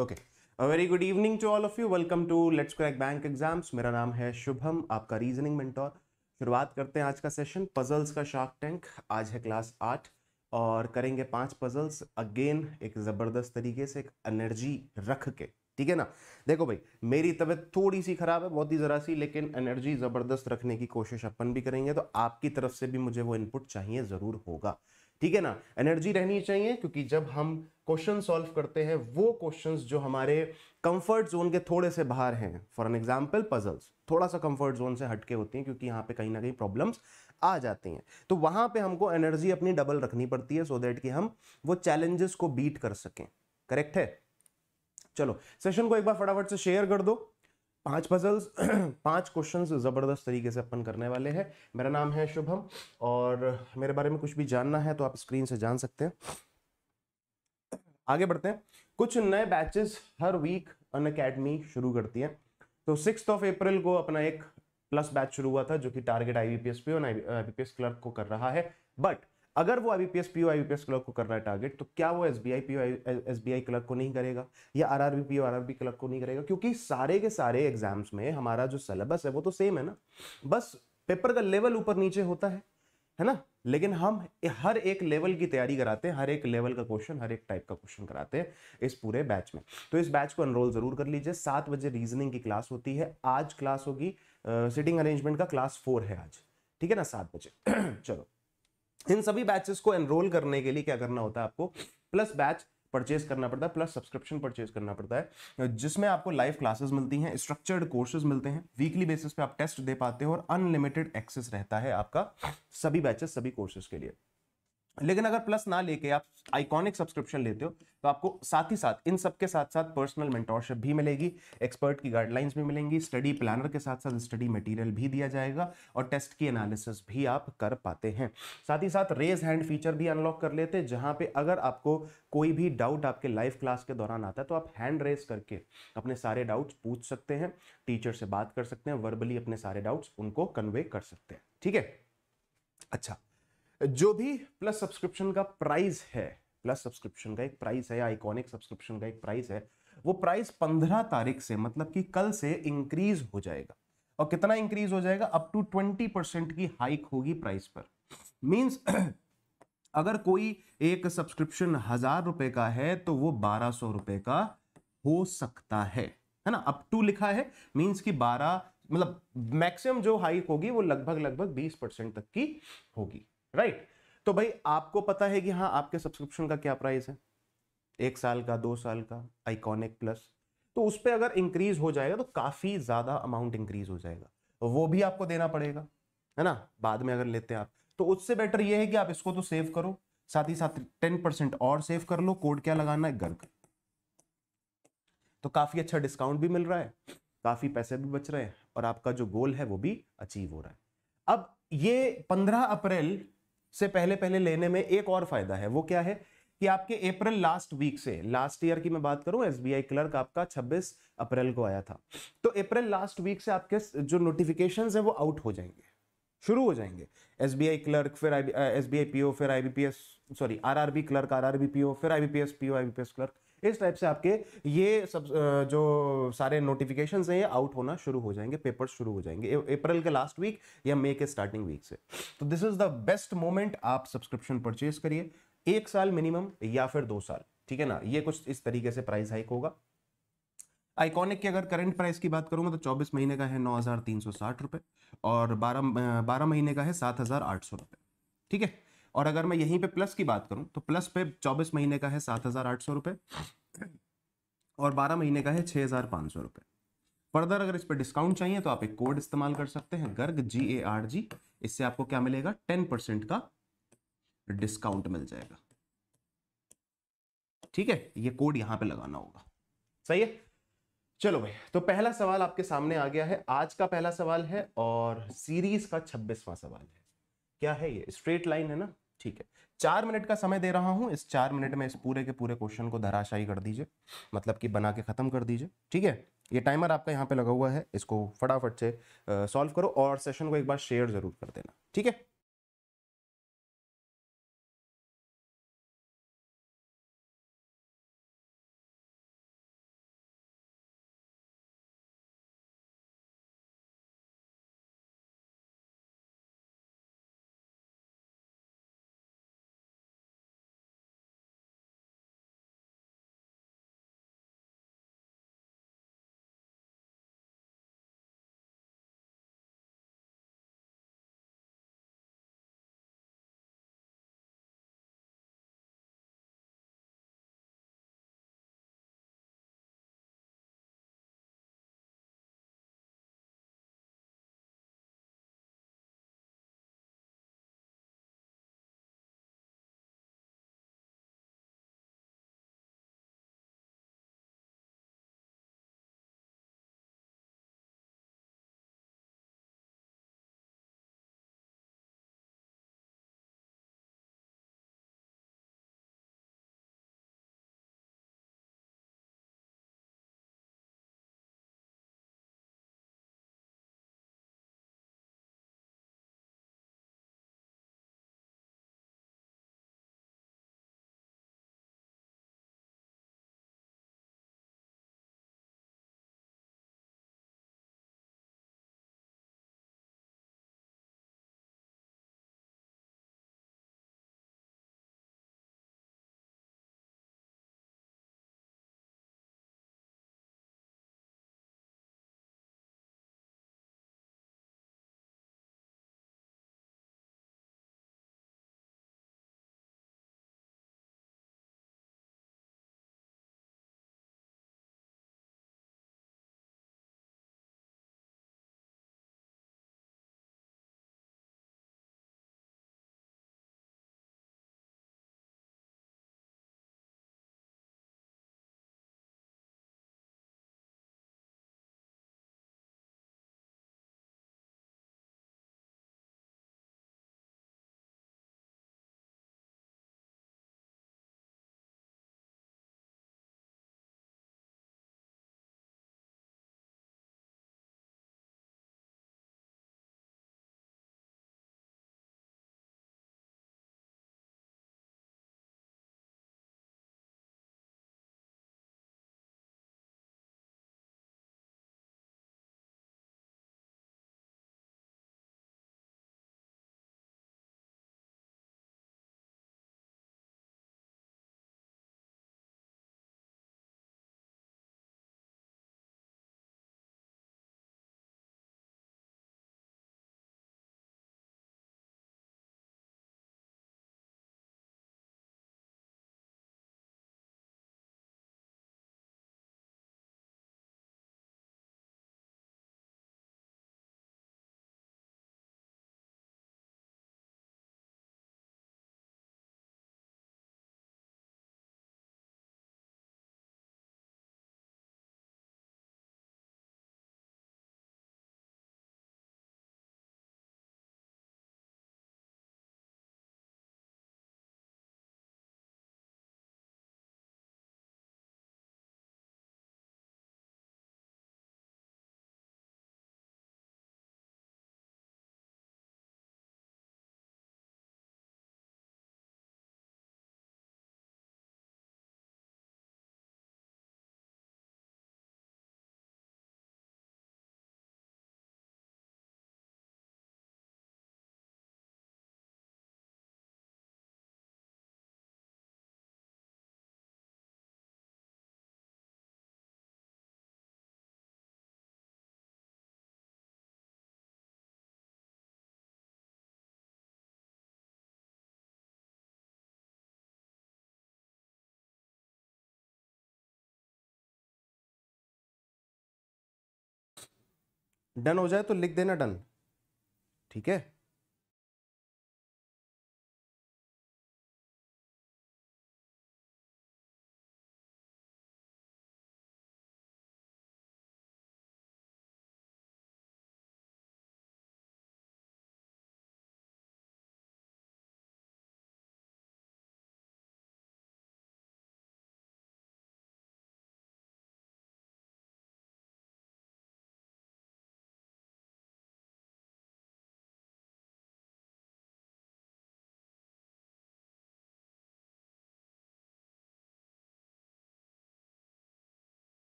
Okay very good evening to all of you welcome to let's crack bank exams मेरा नाम है शुभम आपका reasoning mentor शुरुआत करते हैं आज का सेशन पजल्स का शार्क टैंक आज है क्लास आठ और करेंगे पांच पजल्स अगेन एक ज़बरदस्त तरीके से एक एनर्जी रख के ठीक है ना देखो भाई मेरी तबीयत थोड़ी सी खराब है बहुत ही ज़रा सी लेकिन एनर्जी ज़बरदस्त रखने की कोशिश अपन भी करेंगे तो आपकी तरफ से भी मुझे वो इनपुट चाहिए ज़रूर होगा ठीक है ना एनर्जी रहनी चाहिए क्योंकि जब हम क्वेश्चन सॉल्व करते हैं वो क्वेश्चंस जो हमारे कंफर्ट जोन के थोड़े से बाहर हैं फॉर एन एग्जांपल पजल्स थोड़ा सा कंफर्ट जोन से हटके होती हैं क्योंकि यहाँ पे कहीं ना कहीं प्रॉब्लम्स आ जाती हैं तो वहाँ पे हमको एनर्जी अपनी डबल रखनी पड़ती है सो so देट कि हम वो चैलेंजेस को बीट कर सकें करेक्ट है चलो सेशन को एक बार फटाफट से शेयर कर दो पांच पजल्स पांच क्वेश्चंस ज़बरदस्त तरीके से अपन करने वाले हैं मेरा नाम है शुभम और मेरे बारे में कुछ भी जानना है तो आप स्क्रीन से जान सकते हैं आगे बढ़ते हैं कुछ नए बैचेस हर वीक अन अकेडमी शुरू करती है तो सिक्स ऑफ अप्रैल को अपना एक प्लस बैच शुरू हुआ था जो कि टारगेट आईबीपीएस पी और आईबीपीएस क्लर्क को कर रहा है बट अगर वो आईबीपीएस पीओ आईबीपीएस क्लर्क को करना है टारगेट तो क्या वो एसबीआई पीओ एसबीआई क्लर्क को नहीं करेगा या आरआरबी पीओ आरआरबी क्लर्क को नहीं करेगा क्योंकि सारे के सारे एग्जाम्स में हमारा जो सिलेबस है वो तो सेम है ना बस पेपर का लेवल ऊपर नीचे होता है है ना लेकिन हम हर एक लेवल की तैयारी कराते हैं हर एक लेवल का क्वेश्चन हर एक टाइप का क्वेश्चन कराते हैं इस पूरे बैच में तो इस बैच को एनरोल जरूर कर लीजिए सात बजे रीजनिंग की क्लास होती है आज क्लास होगी सिटिंग अरेंजमेंट का क्लास फोर है आज ठीक है ना सात बजे चलो इन सभी बैचेस को एनरोल करने के लिए क्या करना होता है आपको प्लस बैच परचेज करना पड़ता है प्लस सब्सक्रिप्शन परचेज करना पड़ता है जिसमें आपको लाइव क्लासेस मिलती हैं स्ट्रक्चर्ड कोर्सेज मिलते हैं वीकली बेसिस पे आप टेस्ट दे पाते हो और अनलिमिटेड एक्सेस रहता है आपका सभी बैचेस सभी कोर्सेज के लिए लेकिन अगर प्लस ना लेके आप आइकॉनिक सब्सक्रिप्शन लेते हो तो आपको साथ ही साथ इन सब के साथ साथ पर्सनल मेंटोरशिप भी मिलेगी एक्सपर्ट की गाइडलाइंस भी मिलेंगी स्टडी प्लानर के साथ साथ स्टडी मटेरियल भी दिया जाएगा और टेस्ट की एनालिसिस भी आप कर पाते हैं साथ ही साथ रेज हैंड फीचर भी अनलॉक कर लेते हैं जहाँ पर अगर आपको कोई भी डाउट आपके लाइव क्लास के दौरान आता है तो आप हैंड रेज करके अपने सारे डाउट्स पूछ सकते हैं टीचर से बात कर सकते हैं वर्बली अपने सारे डाउट्स उनको कन्वे कर सकते हैं ठीक है अच्छा जो भी प्लस सब्सक्रिप्शन का प्राइस है प्लस सब्सक्रिप्शन का एक प्राइस है आइकॉनिक सब्सक्रिप्शन का एक प्राइस है वो प्राइस पंद्रह तारीख से मतलब कि कल से इंक्रीज हो जाएगा और कितना इंक्रीज हो जाएगा अप टू ट्वेंटी परसेंट की हाइक होगी प्राइस पर मींस अगर कोई एक सब्सक्रिप्शन हजार रुपए का है तो वो बारह सौ रुपए का हो सकता है है ना अप टू लिखा है मीन्स कि बारह मतलब मैक्सिमम जो हाइक होगी वो लगभग लगभग बीस परसेंट तक की होगी राइट तो भाई आपको पता है कि हाँ आपके सब्सक्रिप्शन का क्या प्राइस है एक साल का दो साल का आइकॉनिक प्लस तो उस पर अगर इंक्रीज हो जाएगा तो काफी ज्यादा अमाउंट इंक्रीज हो जाएगा वो भी आपको देना पड़ेगा है ना बाद में अगर लेते हैं आप तो उससे बेटर ये है कि आप इसको तो सेव करो साथ ही साथ टेन परसेंट और सेव कर लो कोड क्या लगाना है गर्ग तो काफी अच्छा डिस्काउंट भी मिल रहा है काफी पैसे भी बच रहे हैं और आपका जो गोल है वो भी अचीव हो रहा है अब ये पंद्रह अप्रैल से पहले पहले लेने में एक और फायदा है वो क्या है कि आपके अप्रैल लास्ट वीक से लास्ट ईयर की मैं बात करूं एसबीआई क्लर्क आपका 26 अप्रैल को आया था तो अप्रैल लास्ट वीक से आपके जो नोटिफिकेशन है वो आउट हो जाएंगे शुरू हो जाएंगे एस बी आई क्लर्क फिर S B I P O फिर I B P S sorry R R B clerk R R B P O फिर I B P S P O I B P S clerk इस type से आपके ये सब जो सारे notification हैं ये आउट होना शुरू हो जाएंगे पेपर शुरू हो जाएंगे अप्रैल के लास्ट वीक या मे के स्टार्टिंग वीक से तो this is the best moment आप सब्सक्रिप्शन परचेज करिए एक साल मिनिमम या फिर दो साल ठीक है ना ये कुछ इस तरीके से प्राइस हाइक होगा आइकॉनिक की अगर करंट प्राइस की बात करूंगा तो 24 महीने का है नौ हज़ार और 12 12 महीने का है सात हज़ार ठीक है और अगर मैं यहीं पे प्लस की बात करूं तो प्लस पे 24 महीने का है सात हज़ार आठ सौ रुपए और 12 महीने का है छह हज़ार पांच सौ रुपए फर्दर अगर इस पर डिस्काउंट चाहिए तो आप एक कोड इस्तेमाल कर सकते हैं गर्ग जी ए आर जी इससे आपको क्या मिलेगा टेन परसेंट का डिस्काउंट मिल जाएगा ठीक है ये कोड यहां पे लगाना होगा सही है चलो भाई तो पहला सवाल आपके सामने आ गया है आज का पहला सवाल है और सीरीज का छब्बीसवा सवाल है क्या है ये स्ट्रेट लाइन है ना ठीक है चार मिनट का समय दे रहा हूं इस चार मिनट में इस पूरे के पूरे क्वेश्चन को धराशायी कर दीजिए मतलब कि बना के खत्म कर दीजिए ठीक है ये टाइमर आपका यहाँ पे लगा हुआ है इसको फटाफट से सॉल्व करो और सेशन को एक बार शेयर जरूर कर देना ठीक है डन हो जाए तो लिख देना डन ठीक है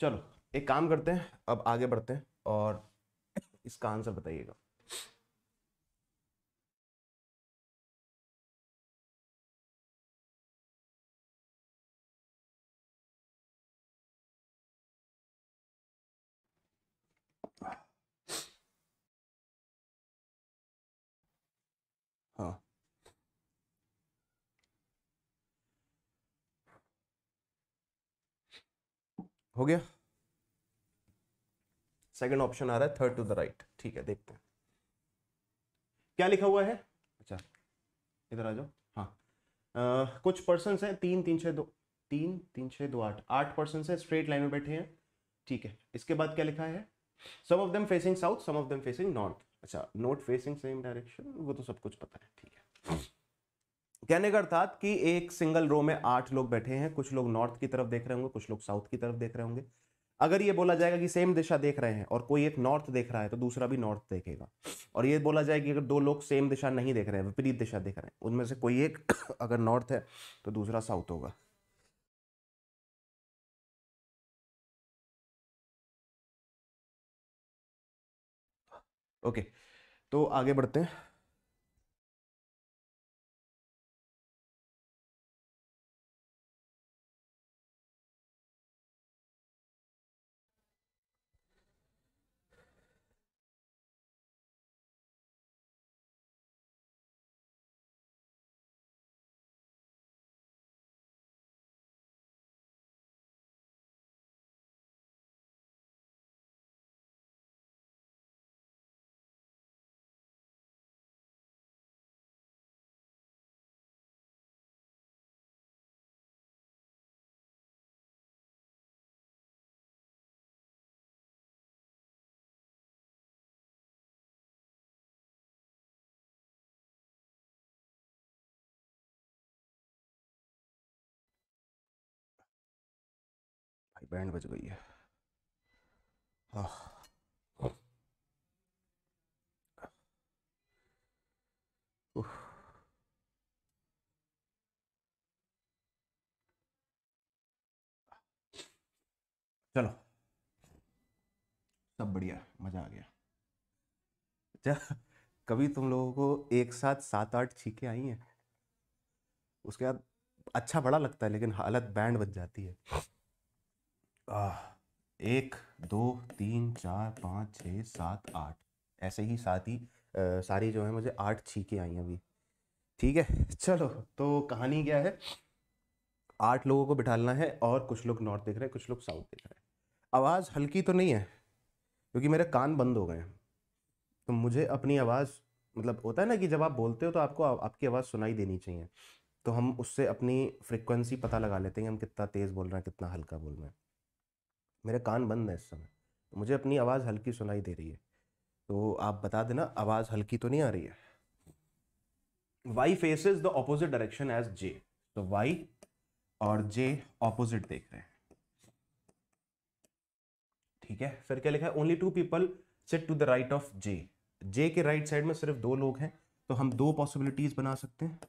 चलो एक काम करते हैं अब आगे बढ़ते हैं और इसका आंसर बताइएगा हो गया सेकंड ऑप्शन आ रहा है थर्ड टू द राइट ठीक है देखते हैं क्या लिखा हुआ है अच्छा इधर आ जाओ हाँ आ, कुछ पर्सन हैं तीन तीन छः दो तीन तीन छः दो आठ आठ पर्सन हैं स्ट्रेट लाइन में बैठे हैं ठीक है इसके बाद क्या लिखा है some of them facing south some of them facing north अच्छा नॉर्थ फेसिंग सेम डायरेक्शन वो तो सब कुछ पता है ठीक है कहने का अर्थात कि एक सिंगल रो में आठ लोग बैठे हैं कुछ लोग नॉर्थ की तरफ देख रहे होंगे कुछ लोग साउथ की तरफ देख रहे होंगे अगर ये बोला जाएगा कि सेम दिशा देख रहे हैं और कोई एक नॉर्थ देख रहा है तो दूसरा भी नॉर्थ देखेगा और ये बोला जाएगा कि अगर दो लोग सेम दिशा नहीं देख रहे हैं विपरीत दिशा देख रहे हैं उनमें से कोई एक अगर नॉर्थ है तो दूसरा साउथ होगा ओके okay, तो आगे बढ़ते हैं बैंड बज गई है चलो सब बढ़िया मज़ा आ गया अच्छा कभी तुम लोगों को एक साथ सात आठ छीके आई हैं उसके बाद अच्छा बड़ा लगता है लेकिन हालत बैंड बच जाती है एक दो तीन चार पाँच छः सात आठ ऐसे ही साथ ही आ, सारी जो है मुझे आठ छीके आई हैं अभी ठीक है चलो तो कहानी क्या है आठ लोगों को बिठालना है और कुछ लोग नॉर्थ दिख रहे हैं कुछ लोग साउथ दिख रहे हैं आवाज़ हल्की तो नहीं है क्योंकि मेरे कान बंद हो गए हैं तो मुझे अपनी आवाज़ मतलब होता है ना कि जब आप बोलते हो तो आपको आ, आपकी आवाज़ सुनाई देनी चाहिए तो हम उससे अपनी फ्रिक्वेंसी पता लगा लेते हैं हम कितना तेज़ बोल रहे हैं कितना हल्का बोल रहे हैं मेरे कान बंद हैं इस समय तो मुझे अपनी आवाज़ हल्की सुनाई दे रही है तो आप बता देना आवाज़ हल्की तो नहीं आ रही है Y faces the opposite direction as J तो वाई और जे ऑपोजिट देख रहे हैं ठीक है फिर क्या लिखा है only two people set to the right of J J के राइट right साइड में सिर्फ दो लोग हैं तो हम दो पॉसिबिलिटीज बना सकते हैं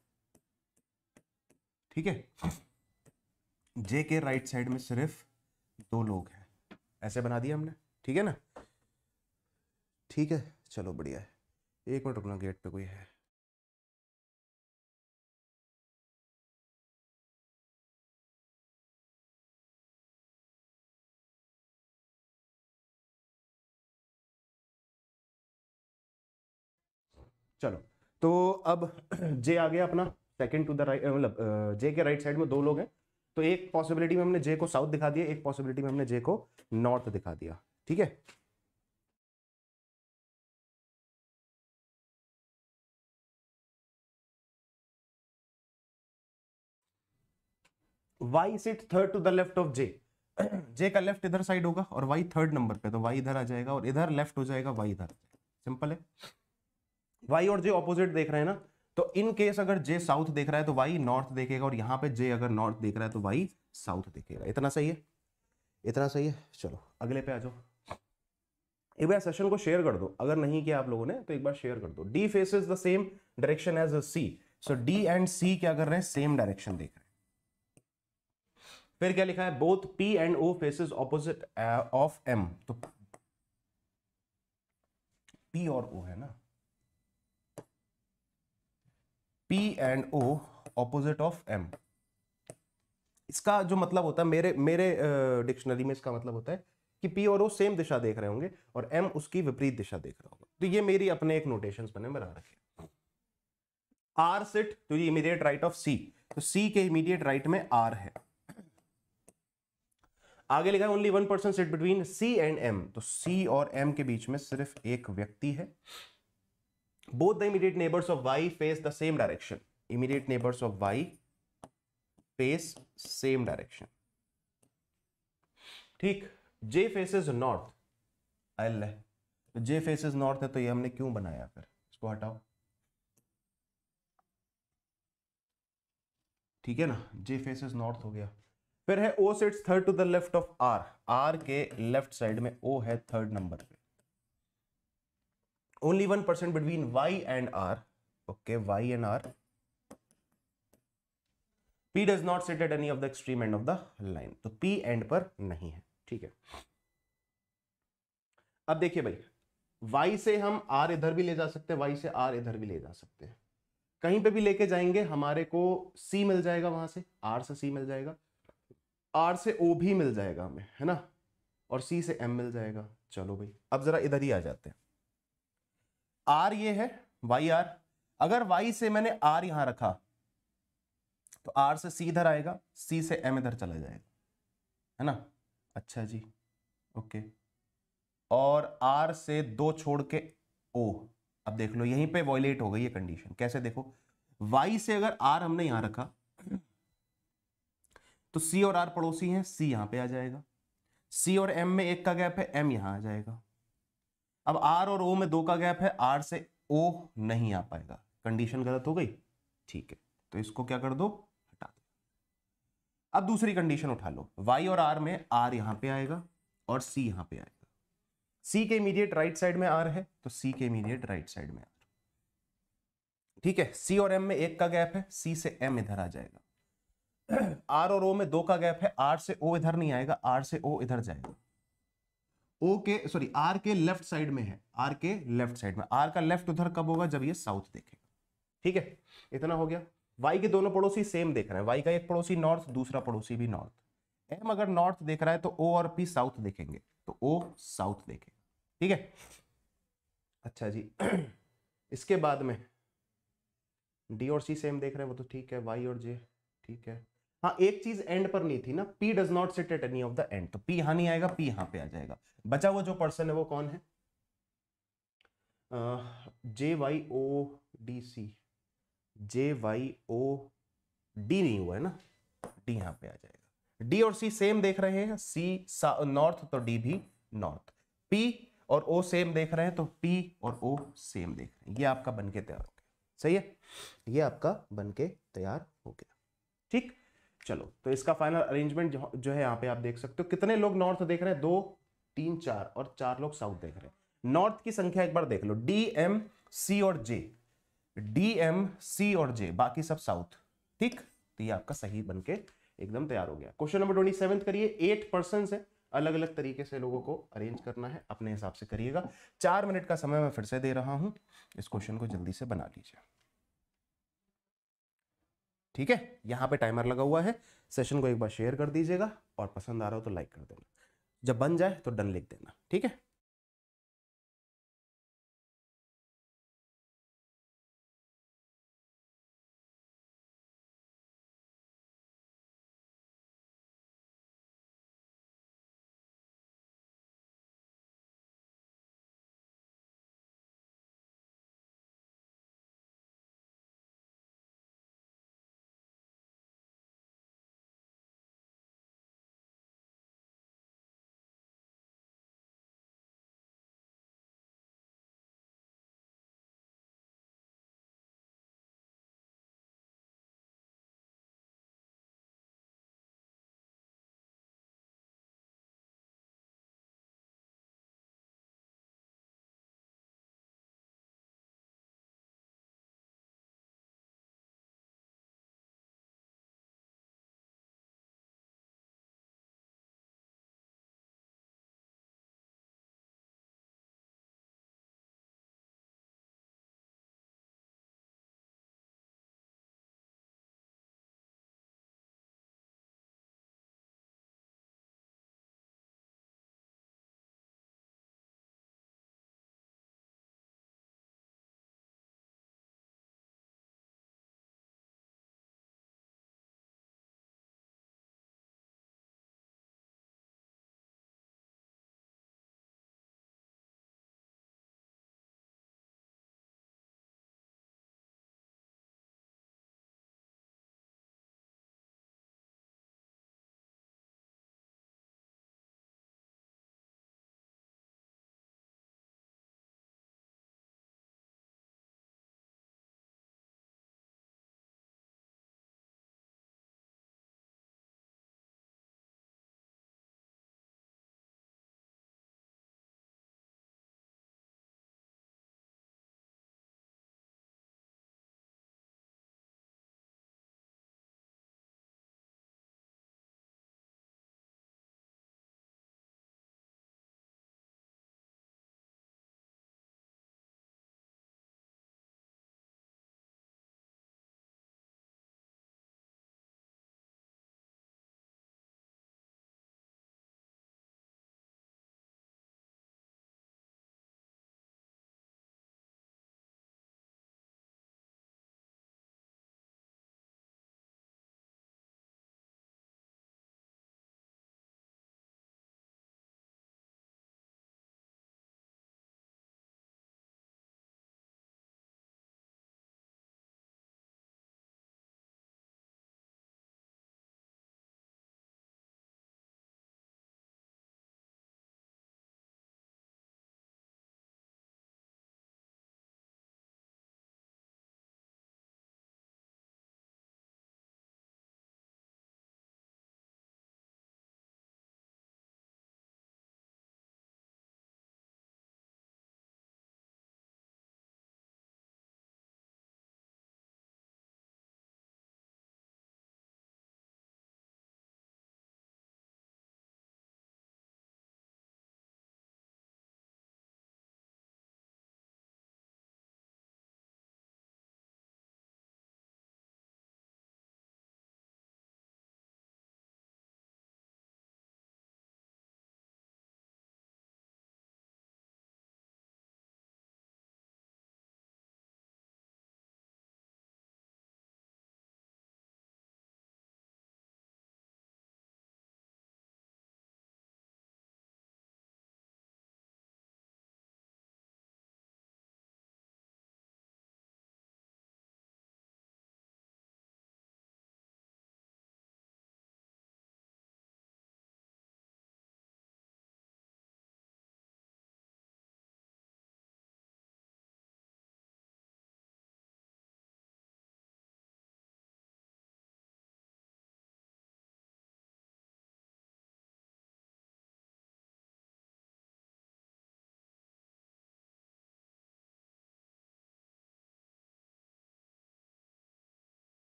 ठीक है जे के राइट right साइड में सिर्फ दो लोग हैं ऐसे बना दिया हमने ठीक है ना ठीक है चलो बढ़िया है एक मिनट रुकना गेट पे कोई है चलो तो अब जे आ गया अपना सेकंड टू द राइट मतलब जे के राइट साइड में दो लोग हैं तो एक पॉसिबिलिटी में हमने जे को साउथ दिखा दिया एक पॉसिबिलिटी में हमने जे को नॉर्थ दिखा दिया ठीक है Y sit third to the left of J J का लेफ्ट इधर साइड होगा और वाई थर्ड नंबर पे तो वाई इधर आ जाएगा और इधर लेफ्ट हो जाएगा वाई इधर सिंपल है वाई और जे ऑपोजिट देख रहे हैं ना तो इन केस अगर जे साउथ देख रहा है तो वाई नॉर्थ देखेगा और यहां पे जे अगर नॉर्थ देख रहा है तो वाई साउथ देखेगा इतना सही है इतना सही है चलो अगले पे आ जाओ एक बार सेशन को शेयर कर दो अगर नहीं किया आप लोगों ने तो एक बार शेयर कर दो D face is the same direction as C so D and C क्या कर रहे हैं सेम डायरेक्शन देख रहे हैं फिर क्या लिखा है both P and O faces opposite of M तो पी और ओ है ना P and O opposite of M. इसका जो मतलब होता है मेरे मेरे डिक्शनरी में इसका मतलब होता है कि P और O सेम दिशा देख रहे होंगे और M उसकी विपरीत दिशा देख रहा होगा तो ये मेरी अपने एक नोटेशन बने बना रखे R सिट तो ये इमीडिएट राइट ऑफ C. तो C के इमीडिएट राइट में R है आगे लिखा है only one person sit between C and M तो सी और एम के बीच में सिर्फ एक व्यक्ति है both the immediate neighbors of y face the same direction immediate neighbors of y face same direction ठीक j faces north l है तो j faces north है तो ये हमने क्यों बनाया फिर इसको हटाओ ठीक है ना j faces north हो गया फिर है o sits third to the left of r r के लेफ्ट साइड में o है थर्ड नंबर पे only one percent between y and r okay y and r p does not sit at any of the extreme end of the line तो p end पर नहीं है ठीक है अब देखिए भाई y से हम r इधर भी ले जा सकते हैं y से r इधर भी ले जा सकते हैं कहीं पे भी लेके जाएंगे हमारे को c मिल जाएगा वहां से r से c मिल जाएगा r से o भी मिल जाएगा हमें है ना और c से m मिल जाएगा चलो भाई अब जरा इधर ही आ जाते हैं आर ये है वाई आर अगर वाई से मैंने आर यहां रखा तो आर से सी इधर आएगा सी से एम इधर चला जाएगा है ना अच्छा जी ओके और आर से दो छोड़ के ओ अब देख लो यहीं पे वॉयलेट हो गई ये कंडीशन कैसे देखो वाई से अगर आर हमने यहां रखा तो सी और आर पड़ोसी हैं सी यहां पे आ जाएगा सी और एम में एक का गैप है एम यहां आ जाएगा अब आर और ओ में दो का गैप है आर से ओ नहीं आ पाएगा कंडीशन गलत हो गई ठीक है तो इसको क्या कर दो हटा दो अब दूसरी कंडीशन उठा लो वाई और आर में आर यहां पे आएगा और सी यहां पे आएगा सी के इमीडिएट राइट साइड में आर है तो सी के इमीडिएट राइट साइड में आर ठीक है सी और एम में एक का गैप है सी से एम इधर आ जाएगा आर और ओ में दो का गैप है आर से ओ इधर नहीं आएगा आर से ओ इधर जाएगा ओ के सॉरी आर के लेफ्ट साइड में है आर के लेफ्ट साइड में आर का लेफ्ट उधर कब होगा जब ये साउथ देखेगा ठीक है इतना हो गया वाई के दोनों पड़ोसी सेम देख रहे हैं वाई का एक पड़ोसी नॉर्थ दूसरा पड़ोसी भी नॉर्थ एम अगर नॉर्थ देख रहा है तो ओ और पी साउथ देखेंगे तो ओ साउथ देखेगा ठीक है अच्छा जी इसके बाद में डी और सी सेम देख रहे हैं वो तो ठीक है वाई और जे ठीक है हाँ एक चीज एंड पर नहीं थी ना P does not sit at any of the end तो पी यहां नहीं आएगा पी यहां पे आ जाएगा बचा हुआ जो पर्सन है वो कौन है J Y O D C J Y O D नहीं हुआ है ना डी यहां पे आ जाएगा डी और सी सेम देख रहे हैं सी नॉर्थ तो डी भी नॉर्थ पी और ओ सेम देख रहे हैं तो पी और ओ सेम देख रहे हैं ये आपका बनके तैयार हो गया सही है ये आपका बनके तैयार हो गया ठीक चलो तो इसका फाइनल अरेंजमेंट जो है यहाँ पे आप देख सकते हो कितने लोग नॉर्थ देख रहे हैं दो तीन चार और चार लोग साउथ देख रहे हैं नॉर्थ की संख्या एक बार देख लो डी एम सी और जे डी एम सी और जे बाकी सब साउथ ठीक तो ये आपका सही बन के एकदम तैयार हो गया क्वेश्चन नंबर ट्वेंटी सेवन करिए एट पर्सन है अलग अलग तरीके से लोगों को अरेंज करना है अपने हिसाब से करिएगा चार मिनट का समय मैं फिर से दे रहा हूं इस क्वेश्चन को जल्दी से बना लीजिए ठीक है यहाँ पे टाइमर लगा हुआ है सेशन को एक बार शेयर कर दीजिएगा और पसंद आ रहा हो तो लाइक कर देना जब बन जाए तो डन लिख देना ठीक है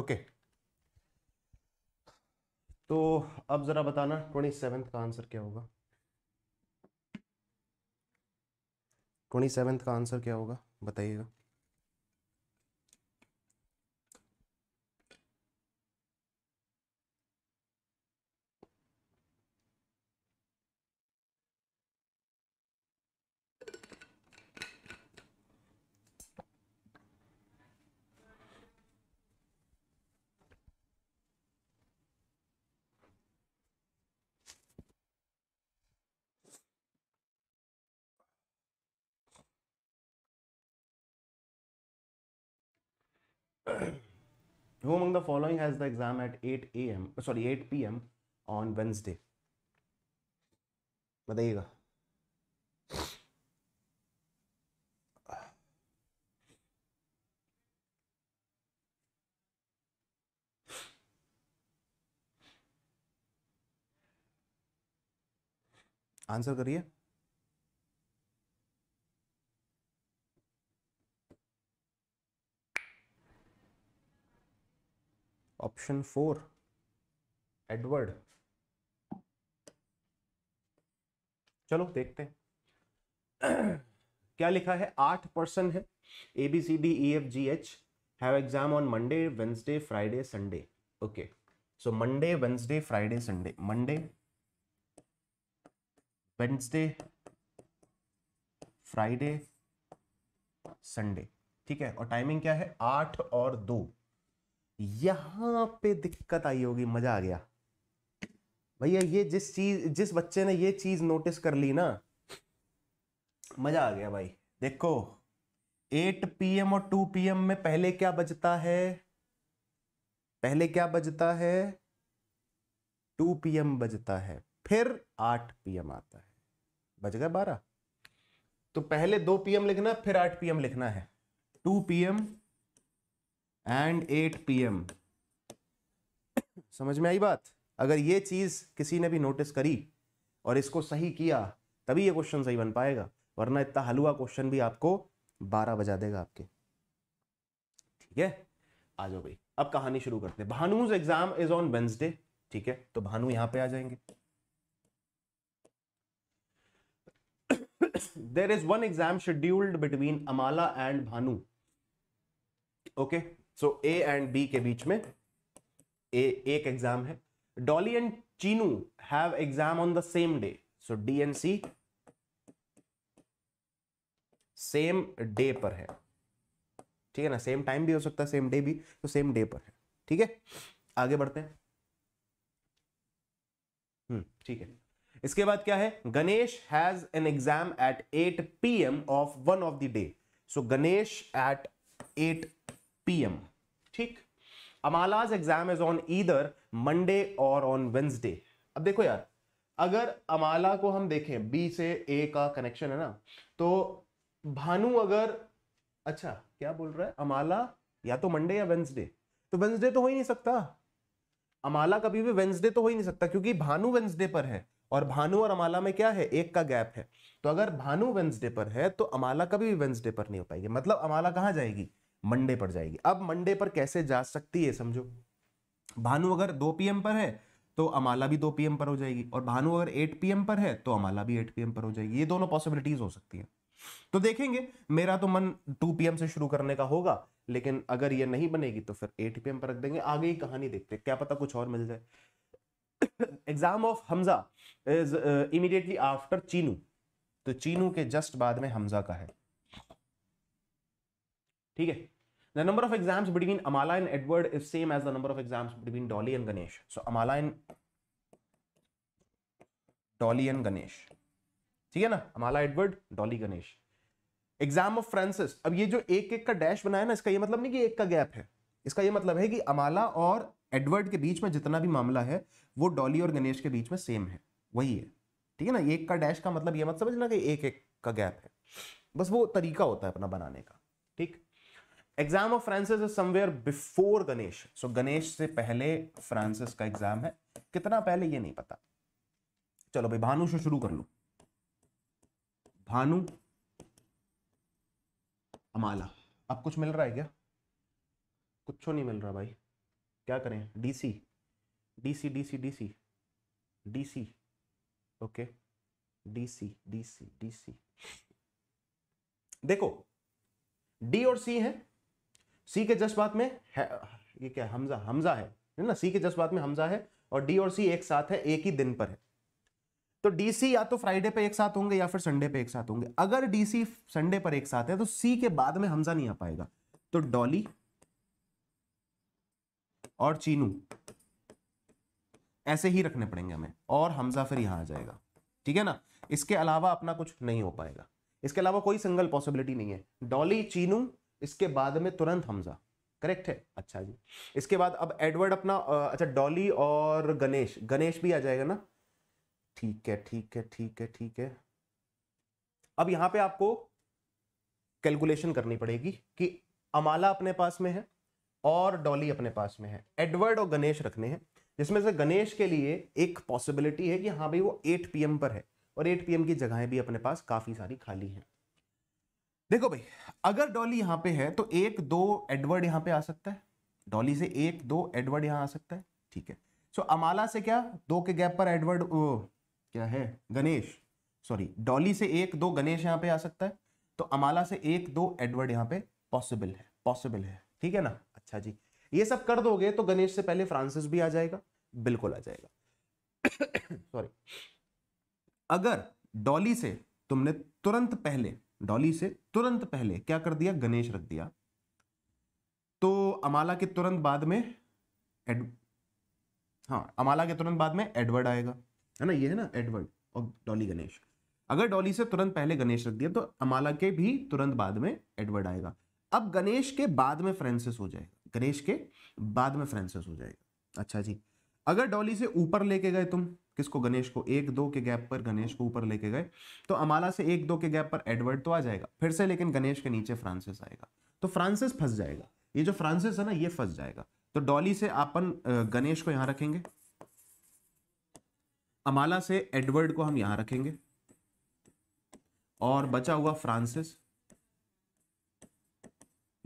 ओके तो अब ज़रा बताना ट्वेंटी सेवन का आंसर क्या होगा ट्वेंटी सेवन का आंसर क्या होगा बताइएगा Who among the following has the exam at 8 a.m. sorry 8 p.m. on Wednesday? बताइएगा आंसर करिए ऑप्शन फोर एडवर्ड चलो देखते हैं क्या लिखा है आठ पर्सन है A B C D E F G H have exam on Monday Wednesday Friday Sunday okay so Monday Wednesday Friday Sunday Monday Wednesday Friday Sunday ठीक है और टाइमिंग क्या है आठ और दो यहां पे दिक्कत आई होगी मजा आ गया भैया ये जिस चीज जिस बच्चे ने ये चीज नोटिस कर ली ना मजा आ गया भाई देखो 8 पीएम और 2 पीएम में पहले क्या बजता है पहले क्या बजता है 2 पीएम बजता है फिर 8 पीएम आता है बज गया 12 तो पहले 2 पीएम लिखना फिर 8 पीएम लिखना है 2 PM and eight P M समझ में आई बात अगर ये चीज़ किसी ने भी नोटिस करी और इसको सही किया तभी ये क्वेश्चन सही बन पाएगा वरना इतना हलवा क्वेश्चन भी आपको बारह बजा देगा आपके ठीक है आ जाओ भाई अब कहानी शुरू करते हैं Bhanu's exam is on Wednesday ठीक है तो भानु यहां पे आ जाएंगे there is one exam scheduled between Amala and Bhanu okay so A and B के बीच में ए एक एग्जाम है Dolly and Chinu have exam on the same day so D and C same day पर है ठीक है ना सेम टाइम भी हो सकता है सेम डे भी तो सेम डे पर है ठीक है आगे बढ़ते हैं हम्म ठीक है इसके बाद क्या है Ganesh has an exam at 8 PM of one of the day so Ganesh at 8 PM ठीक Amala's exam is on either Monday और ऑन वेंसडे अब देखो यार अगर अमाला को हम देखें बी से ए का कनेक्शन है ना तो भानु अगर अच्छा क्या बोल रहा है अमाला या तो मंडे या वेंसडे तो वेंसडे तो हो ही नहीं सकता अमाला कभी भी वेंसडे तो हो ही नहीं सकता क्योंकि भानु वेंसडे पर है और भानु और अमाला में क्या है एक का गैप है तो अगर भानु वेंसडे पर है तो अमाला कभी भी वेंसडे पर नहीं हो पाएगी मतलब अमाला कहाँ जाएगी मंडे पर जाएगी अब मंडे पर कैसे जा सकती है समझो भानु अगर दो पीएम पर है तो अमाला भी दो पीएम पर हो जाएगी और भानु अगर एट पीएम पर है तो अमाला भी एट पीएम पर हो जाएगी ये दोनों पॉसिबिलिटीज हो सकती है तो देखेंगे मेरा तो मन टू पीएम से शुरू करने का होगा लेकिन अगर ये नहीं बनेगी तो फिर एट पीएम पर रख देंगे आगे ही कहानी देखते क्या पता कुछ और मिल जाए exam of Hamza is immediately after Chinu तो चीनू के जस्ट बाद में हमजा का है ठीक है the number of exams between Amala and Edward is same as the number of exams between Dolly and Ganesh so Amala and Dolly and Ganesh ठीक है ना Amala Edward Dolly Ganesh exam of Francis अब ये जो एक एक का डैश बनाया ना इसका ये मतलब नहीं कि एक का गैप है इसका ये मतलब है कि अमाला और एडवर्ड के बीच में जितना भी मामला है वो डॉली और गणेश के बीच में सेम है वही है ठीक है ना एक का डैश का मतलब ये मत समझना कि एक एक का गैप है बस वो तरीका होता है अपना बनाने का ठीक है exam of Francis is somewhere before Ganesh so Ganesh से पहले फ्रांसिस का एग्जाम है कितना पहले ये नहीं पता चलो भाई भानु से शुरू कर लो भानु अमाला अब कुछ मिल रहा है क्या कुछ नहीं मिल रहा भाई क्या करें DC DC DC DC DC okay DC DC DC देखो डी और सी है सी के जस बात में है ये क्या हमजा हमजा है ना सी के जस बात में हमजा है और डी और सी एक साथ है एक ही दिन पर है तो डीसी या तो फ्राइडे पे एक साथ होंगे या फिर संडे पे एक साथ होंगे अगर डीसी संडे पर एक साथ है तो सी के बाद में हमजा नहीं आ पाएगा तो डॉली और चीनू ऐसे ही रखने पड़ेंगे हमें और हमजा फिर यहां आ जाएगा ठीक है ना इसके अलावा अपना कुछ नहीं हो पाएगा इसके अलावा कोई सिंगल पॉसिबिलिटी नहीं है डॉली चीनू इसके बाद में तुरंत हमजा करेक्ट है अच्छा जी इसके बाद अब एडवर्ड अपना अच्छा डॉली और गणेश गणेश भी आ जाएगा ना ठीक है ठीक है ठीक है ठीक है अब यहां पे आपको कैलकुलेशन करनी पड़ेगी कि अमाला अपने पास में है और डॉली अपने पास में है एडवर्ड और गणेश रखने हैं जिसमें से गणेश के लिए एक पॉसिबिलिटी है कि हाँ भाई वो 8 पीएम पर है और 8 पीएम की जगहें भी अपने पास काफ़ी सारी खाली हैं देखो भाई अगर डॉली यहां पे है तो एक दो एडवर्ड यहां पे आ सकता है डॉली से एक दो एडवर्ड यहां आ सकता है ठीक है सो so, अमाला से क्या दो के गैप पर एडवर्ड क्या है गणेश सॉरी डॉली से एक दो गणेश यहां पे आ सकता है तो अमाला से एक दो एडवर्ड यहां पे पॉसिबल है पॉसिबल है ठीक है ना अच्छा जी ये सब कर दोगे तो गणेश से पहले फ्रांसिस भी आ जाएगा बिल्कुल आ जाएगा सॉरी अगर डॉली से तुमने तुरंत पहले डॉली से तुरंत पहले क्या कर दिया गणेश रख दिया तो अमाला के तुरंत बाद में एड हाँ अमाला के तुरंत बाद में एडवर्ड आएगा है ना ये है ना एडवर्ड और डॉली गणेश अगर डॉली से तुरंत पहले गणेश रख दिया तो अमाला के भी तुरंत बाद में एडवर्ड आएगा अब गणेश के बाद में फ्रेंसिस हो जाएगा गणेश के बाद में फ्रेंसिस हो जाएगा अच्छा जी अगर डॉली से ऊपर लेके गए तुम किसको गणेश को एक दो के गैप पर गणेश को ऊपर लेके गए तो अमाला से एक दो के गैप पर एडवर्ड तो आ जाएगा फिर से लेकिन गणेश के नीचे फ्रांसिस आएगा तो फ्रांसिस फंस जाएगा ये जो फ्रांसिस है ना ये फंस जाएगा तो डॉली से अपन गणेश को यहां रखेंगे अमाला से एडवर्ड को हम यहां रखेंगे और बचा हुआ फ्रांसिस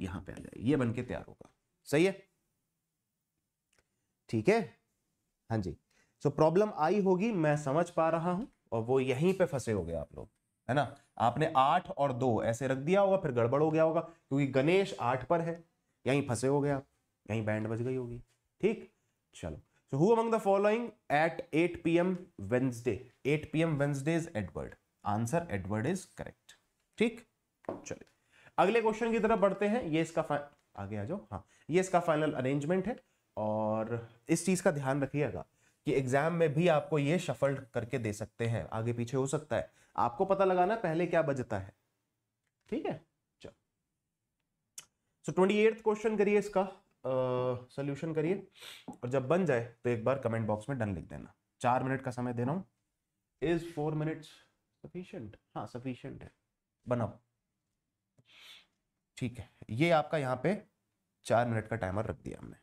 यहां पे आ जाए ये बनके तैयार होगा सही है ठीक है हाँ जी सो प्रॉब्लम आई होगी मैं समझ पा रहा हूं और वो यहीं पे फंसे हो गए आप लोग है ना आपने आठ और दो ऐसे रख दिया होगा फिर गड़बड़ हो गया होगा क्योंकि गणेश आठ पर है यहीं फंसे हो गए आप यहीं बैंड बज गई होगी ठीक चलो so who among the following eight eight P M Wednesday eight P M Wednesday is Edward answer Edward is correct ठीक चलिए अगले क्वेश्चन की तरफ बढ़ते हैं ये इसका आगे आ जाओ हाँ ये इसका फाइनल अरेंजमेंट है और इस चीज का ध्यान रखिएगा कि एग्जाम में भी आपको ये शफल करके दे सकते हैं आगे पीछे हो सकता है आपको पता लगाना पहले क्या बजता है ठीक है चलो सो ट्वेंटी एट क्वेश्चन करिए इसका सोल्यूशन uh, करिए और जब बन जाए तो एक बार कमेंट बॉक्स में डन लिख देना चार मिनट का समय दे रहा हूं इज फोर मिनट्स सफिशियंट हाँ सफिशियंट है बनाओ ठीक है ये आपका यहाँ पे चार मिनट का टाइमर रख दिया हमने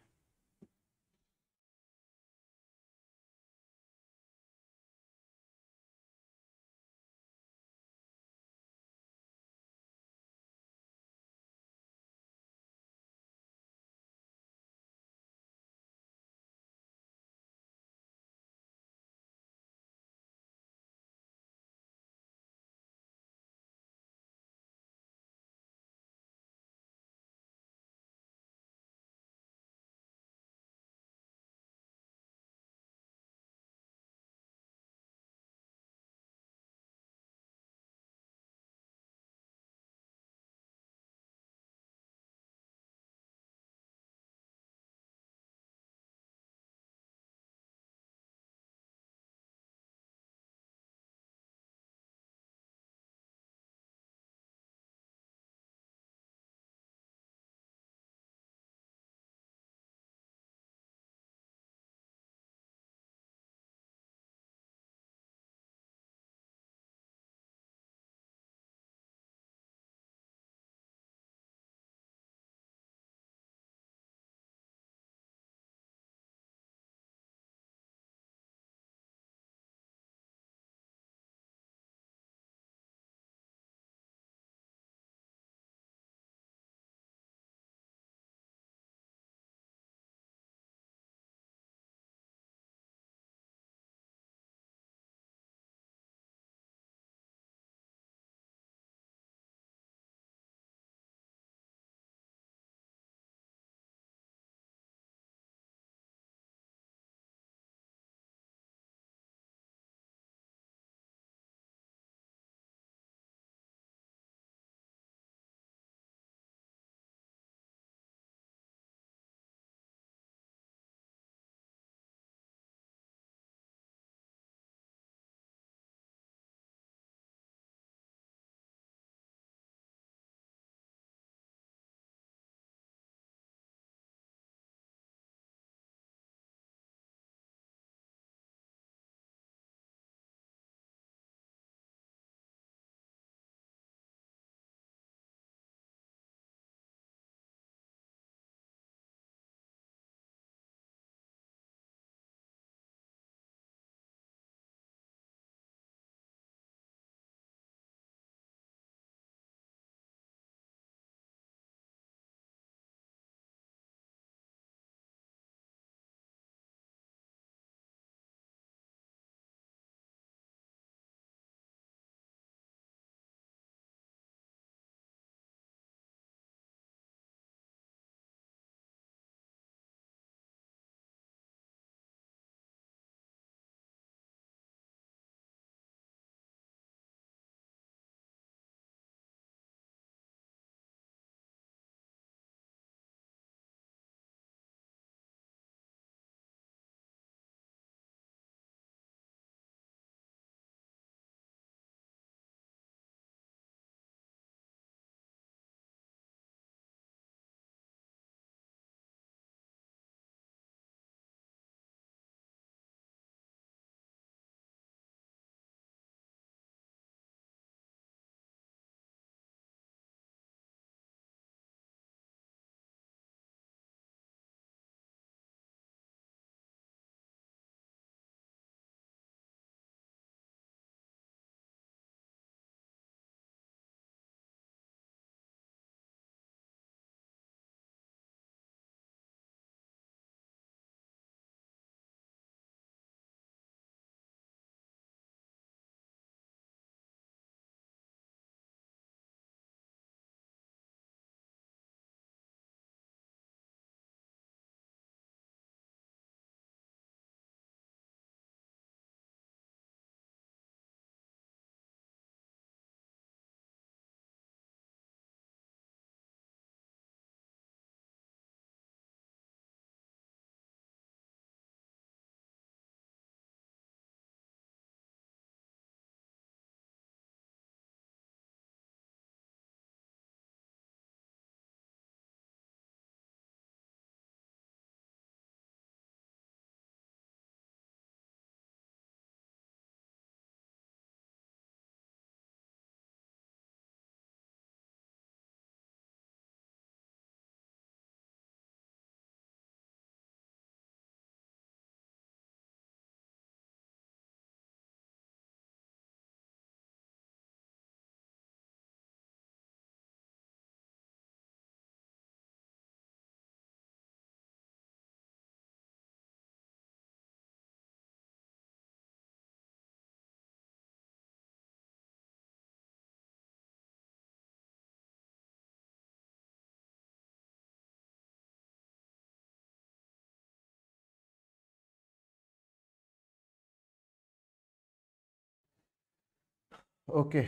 ओके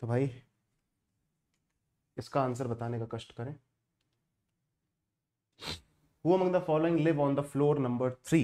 तो भाई इसका आंसर बताने का कष्ट करें who among the following live on the floor number three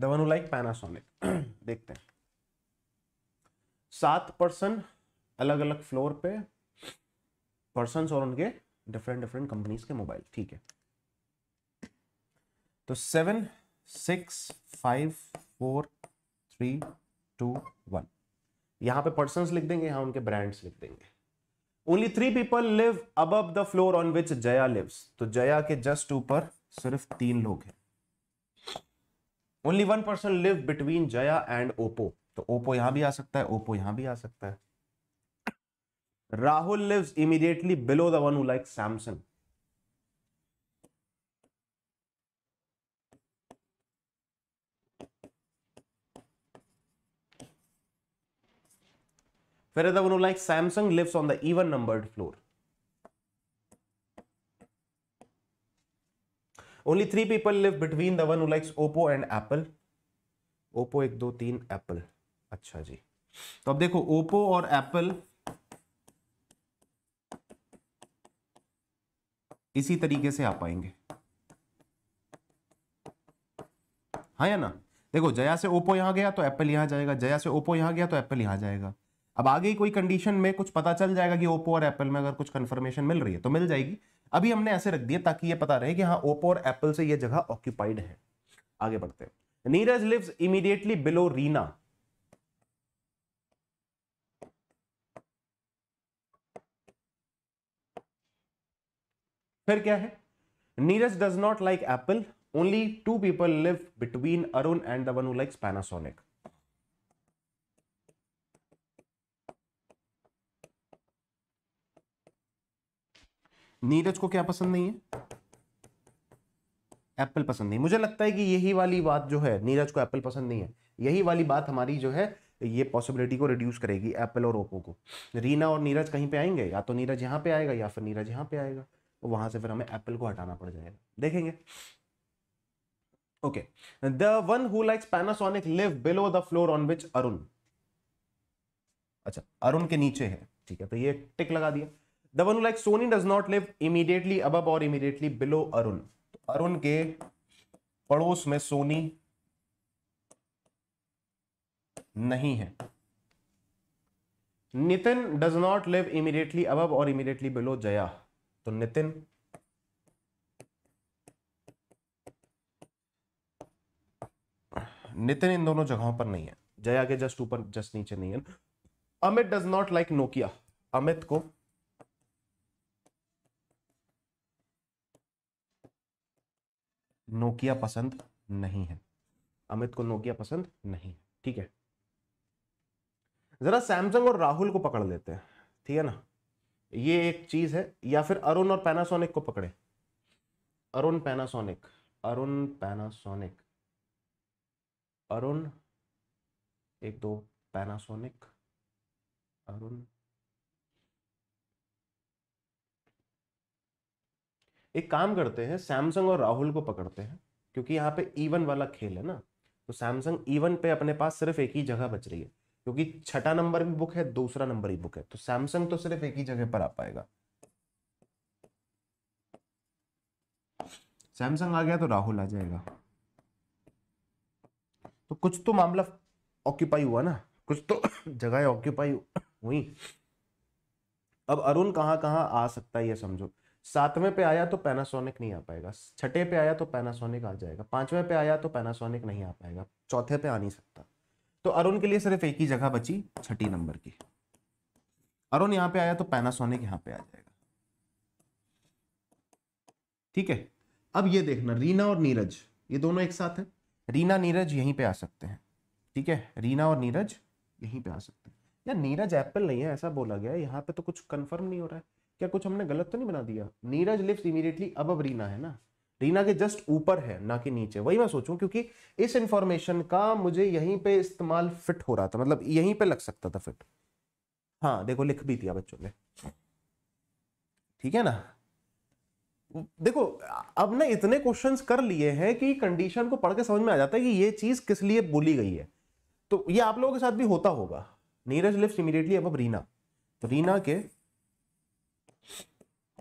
one like Panasonic देखते हैं सात पर्सन अलग अलग फ्लोर पे पर्सन और उनके डिफरेंट डिफरेंट कंपनीज के मोबाइल ठीक है तो seven six five four three two one यहां पे पर्सन लिख देंगे यहां उनके ब्रांड्स लिख देंगे only three people live above the floor on which Jaya lives तो जया के जस्ट ऊपर सिर्फ तीन लोग हैं only one person live between Jaya and Oppo तो ओप्पो यहां भी आ सकता है ओप्पो यहां भी आ सकता है Rahul lives immediately below the one who like Samsung फिर the one like Samsung Samsung on the even numbered floor only three people live between the one who likes Oppo and Apple. एक दो तीन Apple अच्छा जी तो अब देखो Oppo और Apple इसी तरीके से आ पाएंगे हाँ या ना देखो जया से ओप्पो यहां गया तो एप्पल यहां जाएगा जया से ओप्पो यहां गया तो एप्पल यहां जाएगा अब आगे कोई कंडीशन में कुछ पता चल जाएगा कि ओप्पो और एप्पल में अगर कुछ कंफर्मेशन मिल रही है तो मिल जाएगी अभी हमने ऐसे रख दिया ताकि ये पता रहे कि हाँ ओप्पो और एप्पल से ये जगह ऑक्यूपाइड है आगे बढ़ते Neeraj lives immediately below Reena फिर क्या है Neeraj does not like Apple only two people live between Arun and the one who Panasonic Neeraj को क्या पसंद नहीं है एप्पल पसंद नहीं मुझे लगता है कि यही वाली बात जो है नीरज को एप्पल पसंद नहीं है यही वाली बात हमारी जो है ये पॉसिबिलिटी को रिड्यूस करेगी एप्पल और ओप्पो को रीना और नीरज कहीं पे आएंगे या तो नीरज यहाँ पे आएगा या फिर नीरज यहाँ पे आएगा तो वहां से फिर हमें एप्पल को हटाना पड़ जाएगा देखेंगे okay the one who likes Panasonic live below the floor on which Arun अच्छा अरुण के नीचे है ठीक है तो ये टिक लगा दिया the one like Sony does not live immediately above और इमीडिएटली बिलो अरुण तो अरुण के पड़ोस में सोनी नहीं है Nitin does not live immediately above और इमीडिएटली बिलो जया तो नितिन नितिन इन दोनों जगहों पर नहीं है जया के जस्ट ऊपर जस्ट नीचे नहीं है Amit does not like Nokia Amit को नोकिया पसंद नहीं है अमित को नोकिया पसंद नहीं है ठीक है जरा सैमसंग और राहुल को पकड़ लेते हैं ठीक है ना ये एक चीज है या फिर अरुण और पैनासोनिक को पकड़े अरुण पैनासोनिक अरुण पैनासोनिक अरुण एक दो पैनासोनिक अरुण एक काम करते हैं सैमसंग और राहुल को पकड़ते हैं क्योंकि यहाँ पे ईवन e वाला खेल है ना तो सैमसंग ईवन e पे अपने पास सिर्फ एक ही जगह बच रही है क्योंकि छठा नंबर भी बुक है दूसरा नंबर ही बुक है तो सैमसंग तो सिर्फ एक ही जगह पर आ पाएगा सैमसंग आ गया तो राहुल आ जाएगा तो कुछ तो मामला ऑक्यूपाई हुआ ना कुछ तो जगह ऑक्यूपाई हुई अब अरुण कहाँ कहाँ आ सकता है ये समझो सातवें पे आया तो पैनासोनिक नहीं आ पाएगा छठे पे आया तो पैनासोनिक आ जाएगा पांचवें पे आया तो पैनासोनिक नहीं आ पाएगा चौथे पे आ नहीं सकता तो अरुण के लिए सिर्फ एक ही जगह बची छठी नंबर की अरुण यहां पे आया तो पैनासोनिक यहां पे आ जाएगा ठीक है अब ये देखना रीना और नीरज ये दोनों एक साथ है रीना नीरज यहीं पे आ सकते हैं ठीक है रीना और नीरज यहीं पे आ सकते हैं या नीरज एप्पल नहीं है ऐसा बोला गया यहाँ पे तो कुछ कंफर्म नहीं हो रहा है क्या कुछ हमने गलत तो नहीं बना दिया नीरज लिप्स इमीडिएटली अब रीना है ना रीना के जस्ट ऊपर है ना कि नीचे वही मैं सोचूं क्योंकि इस इंफॉर्मेशन का मुझे यहीं पे इस्तेमाल फिट हो रहा था मतलब यहीं पे लग सकता था फिट हाँ देखो लिख भी दिया बच्चों ने ठीक है ना देखो अब ना इतने क्वेश्चंस कर लिए हैं कि कंडीशन को पढ़ के समझ में आ जाता है कि ये चीज किस लिए बोली गई है तो ये आप लोगों के साथ भी होता होगा नीरज लिफ्ट इमीडिएटली अब रीना तो रीना के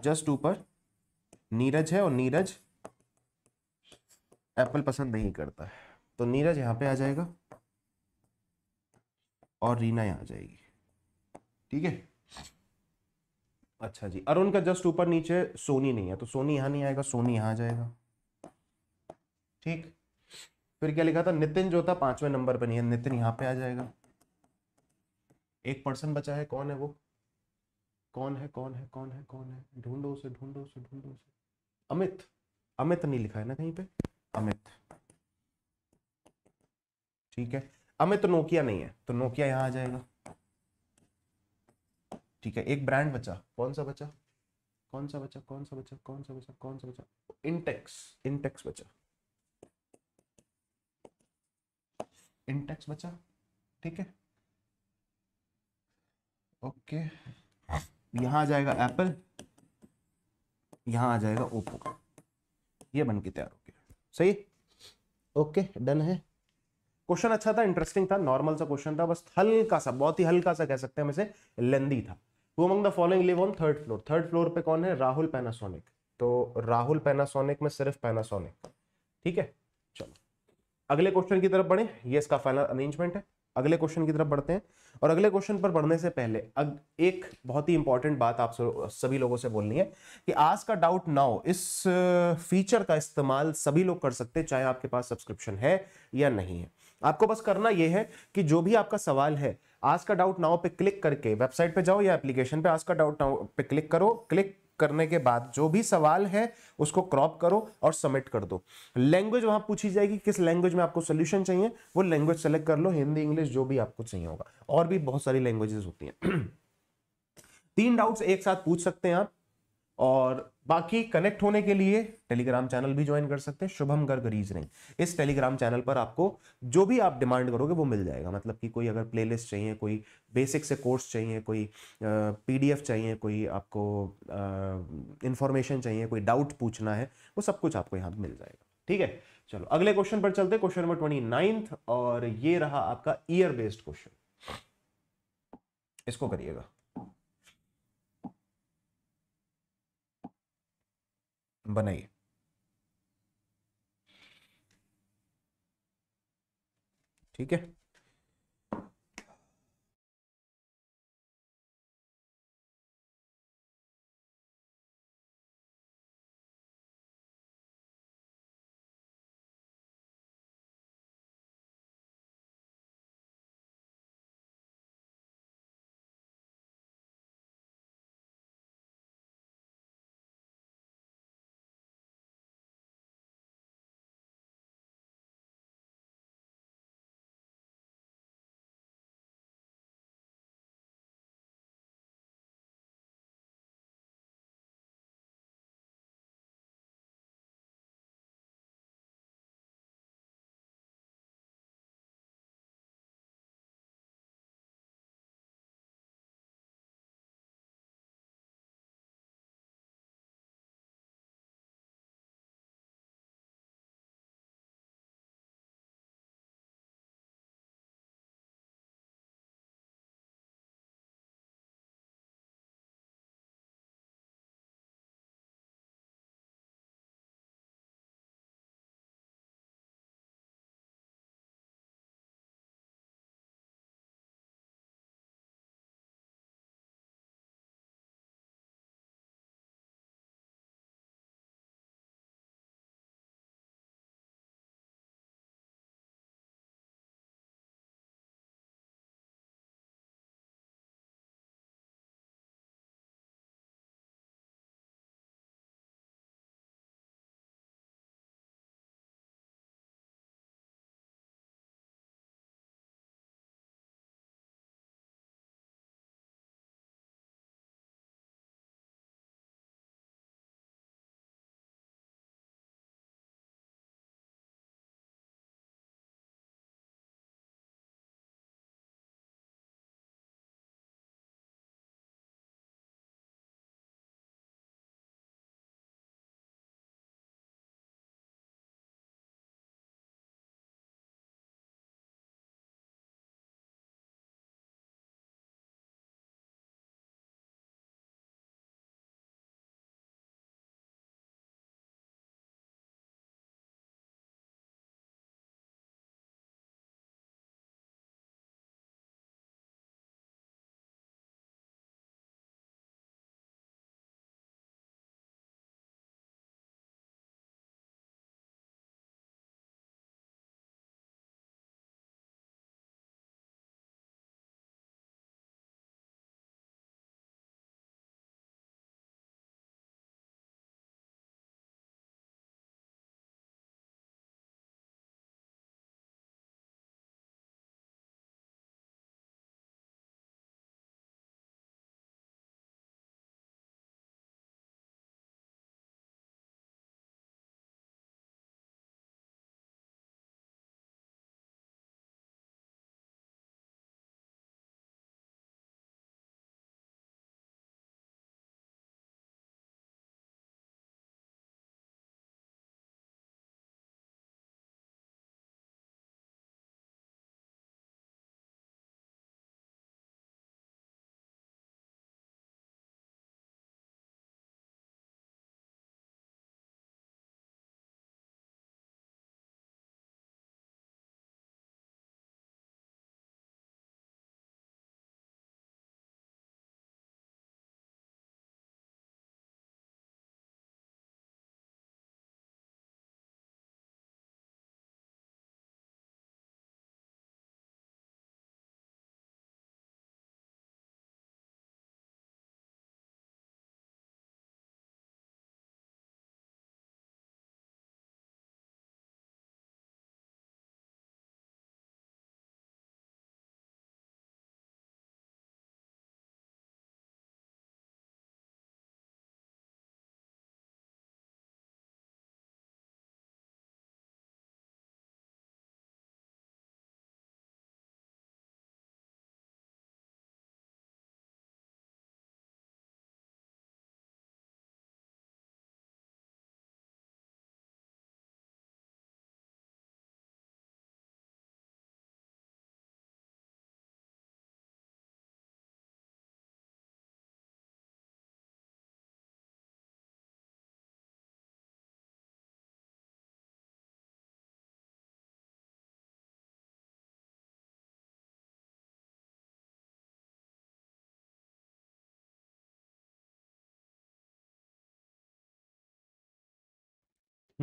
जस्ट ऊपर नीरज है और नीरज एप्पल पसंद नहीं करता है तो नीरज यहाँ पे आ जाएगा और रीना यहाँ जाएगी ठीक है अच्छा जी अरुण का जस्ट ऊपर नीचे सोनी नहीं है तो सोनी यहाँ नहीं आएगा सोनी यहाँ जाएगा ठीक फिर क्या लिखा था नितिन जो था पांचवें नंबर पर नहीं है नितिन यहाँ पे आ जाएगा एक पर्सन बचा है कौन है वो कौन है कौन है कौन है कौन है ढूंढो उसे ढूंढो उसे ढूंढो उसे अमित अमित नहीं लिखा है ना कहीं पे अमित ठीक है अमित नोकिया नहीं है तो नोकिया यहां आ जाएगा ठीक है एक ब्रांड बचा कौन सा बचा कौन सा बचा कौन सा बचा कौन सा बचा कौन सा बचा इंटेक्स इंटेक्स बचा इंटेक्स बचा ठीक है ओके यहाँ आ जाएगा एप्पल यहाँ आ जाएगा ओप्पो का ये बन के तैयार हो गया सही ओके डन है क्वेश्चन अच्छा था इंटरेस्टिंग था नॉर्मल सा क्वेश्चन था बस हल्का सा बहुत ही हल्का सा कह सकते हैं इसे लेंदी था वो among the following live on third floor third floor पे कौन है राहुल पैनासोनिक तो राहुल पैनासोनिक में सिर्फ पैनासोनिक ठीक है चलो अगले क्वेश्चन की तरफ बढ़े ये इसका फाइनल अरेंजमेंट है अगले क्वेश्चन की तरफ बढ़ते हैं और अगले क्वेश्चन पर बढ़ने से पहले अग, एक बहुत ही इंपॉर्टेंट बात आप सभी लोगों से बोलनी है कि आज का डाउट नाउ इस फीचर का इस्तेमाल सभी लोग कर सकते हैं चाहे आपके पास सब्सक्रिप्शन है या नहीं है आपको बस करना यह है कि जो भी आपका सवाल है आज का डाउट नाउ पे क्लिक करके वेबसाइट पे जाओ या एप्लीकेशन पे आज का डाउट नाउ पे क्लिक करो क्लिक करने के बाद जो भी सवाल है उसको क्रॉप करो और सबमिट कर दो लैंग्वेज वहां पूछी जाएगी किस लैंग्वेज में आपको सोल्यूशन चाहिए वो लैंग्वेज सेलेक्ट कर लो हिंदी इंग्लिश जो भी आपको चाहिए होगा और भी बहुत सारी लैंग्वेजेस होती हैं तीन डाउट्स एक साथ पूछ सकते हैं आप और बाकी कनेक्ट होने के लिए टेलीग्राम चैनल भी ज्वाइन कर सकते हैं शुभम गर्ग रीजनिंग इस टेलीग्राम चैनल पर आपको जो भी आप डिमांड करोगे वो मिल जाएगा मतलब कि कोई अगर प्लेलिस्ट चाहिए कोई बेसिक से कोर्स चाहिए कोई पीडीएफ चाहिए कोई आपको इंफॉर्मेशन चाहिए कोई डाउट पूछना है वो सब कुछ आपको यहाँ पर मिल जाएगा ठीक है चलो अगले क्वेश्चन पर चलते क्वेश्चन नंबर ट्वेंटी नाइन्थ और ये रहा आपका ईयर बेस्ड क्वेश्चन इसको करिएगा बनाइए ठीक है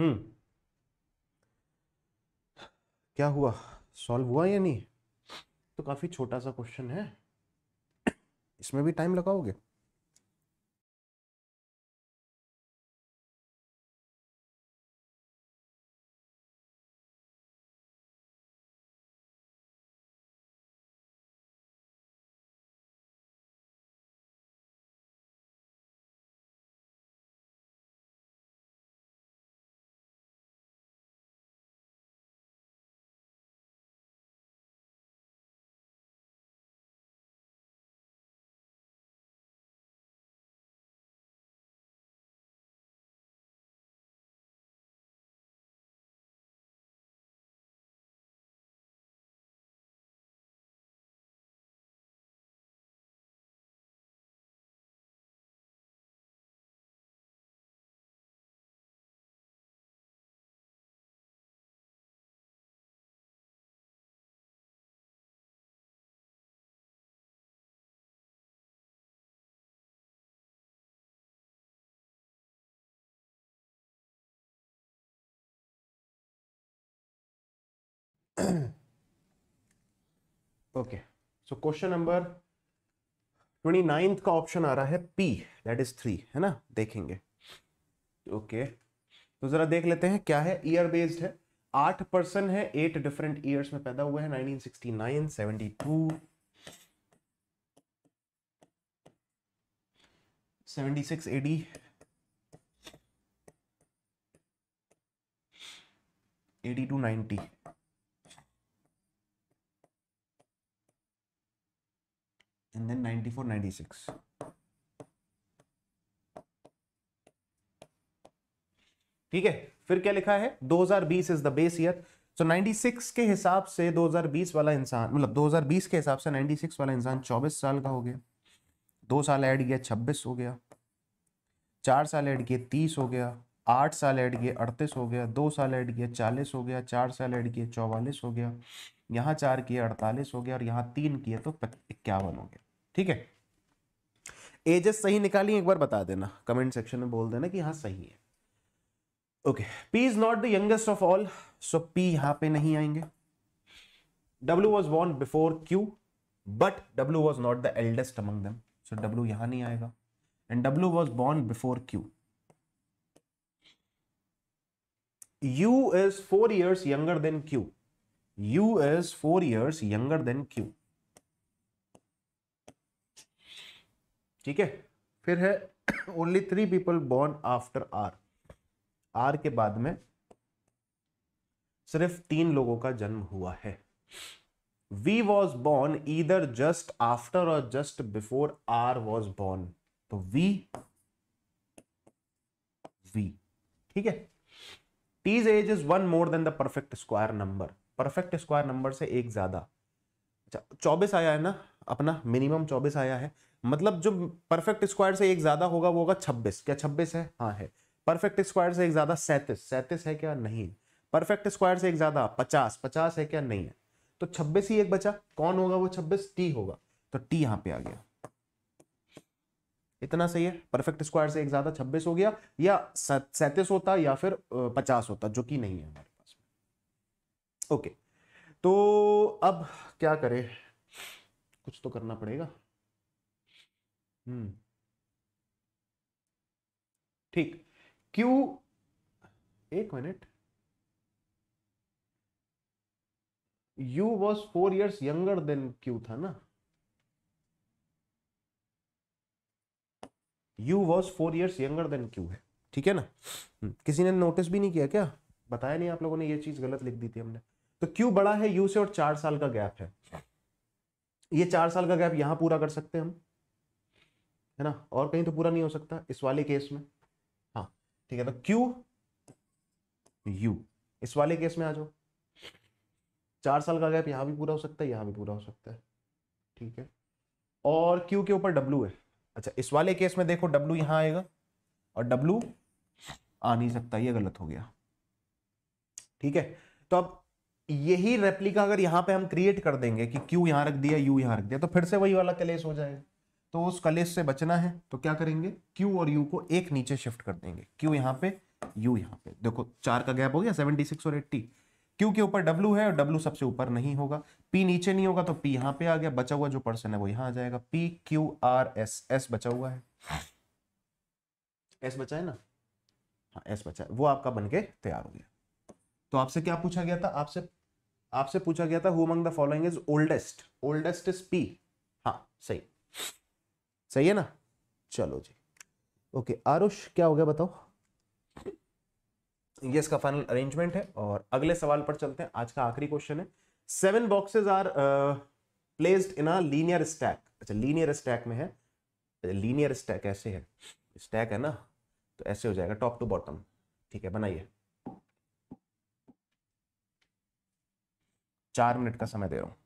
हम्म क्या हुआ सॉल्व हुआ या नहीं तो काफ़ी छोटा सा क्वेश्चन है इसमें भी टाइम लगाओगे okay so question number twenty ninth का ऑप्शन आ रहा है पी दैट इज थ्री है ना देखेंगे ओके okay. तो जरा देख लेते हैं क्या है ईयर बेस्ड है आठ पर्सन है एट डिफरेंट ईयर्स में पैदा हुए हैं two seventy 76 eighty eighty two ninety and then 94 96 ठीक है फिर क्या लिखा है 2020 is the base year so 96 के हिसाब से 2020 वाला इंसान मतलब 2020 के हिसाब से 96 वाला इंसान 24 साल का हो गया दो साल ऐड किया 26 हो गया चार साल ऐड किए 30 हो गया आठ साल ऐड किए 38 हो गया दो साल ऐड किए 40 हो गया चार साल ऐड किए 44 हो गया यहाँ चार किए अड़तालीस हो गया और यहाँ तीन किए तो इक्यावन हो गया ठीक है एजेस सही निकाली एक बार बता देना कमेंट सेक्शन में बोल देना कि हाँ सही है okay P is not the youngest of all so P यहां पे नहीं आएंगे W was born before Q but W was not the eldest among them so W यहां नहीं आएगा and W was born before Q U is four years younger than Q U is 4 years younger than Q. ठीक है फिर है only three people born after R R के बाद में सिर्फ तीन लोगों का जन्म हुआ है V was born either just after और just before R was born तो वी वी ठीक है T's age is one more than the perfect square number perfect square number से एक ज़्यादा अच्छा चौबीस आया है ना अपना मिनिमम चौबीस आया है मतलब जो परफेक्ट स्क्वायर से एक ज़्यादा होगा वो होगा छब्बीस क्या छब्बीस है हाँ है परफेक्ट स्क्वायर से एक ज़्यादा सैंतीस सैंतीस है क्या नहीं है परफेक्ट स्क्वायर से एक ज़्यादा पचास पचास है क्या नहीं है तो छब्बीस ही एक बचा कौन होगा वो छब्बीस टी होगा तो टी यहाँ पर आ गया इतना सही है परफेक्ट स्क्वायर से एक ज्यादा छब्बीस हो गया या सैंतीस होता या फिर पचास होता जो कि नहीं है हमारे ओके तो अब क्या करें कुछ तो करना पड़ेगा हम्म ठीक क्यू एक minute U was four years younger than Q था ना U was four years younger than Q है ठीक है ना हम्म। किसी ने नोटिस भी नहीं किया क्या बताया नहीं आप लोगों ने ये चीज गलत लिख दी थी हमने तो क्यू बड़ा है यू से और चार साल का गैप है ये चार साल का गैप यहां पूरा कर सकते हैं हम है ना और कहीं तो पूरा नहीं हो सकता इस वाले केस में हाँ ठीक है तो क्यू यू इस वाले केस में आ जाओ चार साल का गैप यहां भी पूरा हो सकता है यहां भी पूरा हो सकता है ठीक है और क्यू के ऊपर डब्लू है अच्छा इस वाले केस में देखो डब्लू यहां आएगा और डब्लू आ नहीं सकता ये गलत हो गया ठीक है तो अब यही रेप्लिका अगर यहां पे हम क्रिएट कर देंगे कि क्यू यहां रख दिया यू यहां रख दिया तो फिर से वही वाला कलेस हो जाएगा तो उस कलेस से बचना है तो क्या करेंगे क्यू और यू को एक नीचे शिफ्ट कर देंगे क्यू यहां पे यू यहां पे देखो चार का गैप हो गया सेवेंटी सिक्स और एट्टी क्यू के ऊपर डब्ल्यू है और डब्ल्यू सबसे ऊपर नहीं होगा पी नीचे नहीं होगा तो पी यहां पर आ गया बचा हुआ जो पर्सन है वो यहां आ जाएगा P Q R S S बचा हुआ है एस बचा है ना हाँ एस बचा है वो आपका बन के तैयार हो गया तो आपसे क्या पूछा गया था आपसे आपसे पूछा गया था who among the following is oldest oldest is P हाँ सही सही है ना चलो जी ओके आरुष क्या हो गया बताओ ये इसका फाइनल अरेंजमेंट है और अगले सवाल पर चलते हैं आज का आखिरी क्वेश्चन है seven boxes are placed in a linear stack अच्छा लीनियर स्टैक में है लीनियर अच्छा, स्टैक ऐसे है स्टैक है ना तो ऐसे हो जाएगा टॉप टू बॉटम ठीक है बनाइए चार मिनट का समय दे रहा हूँ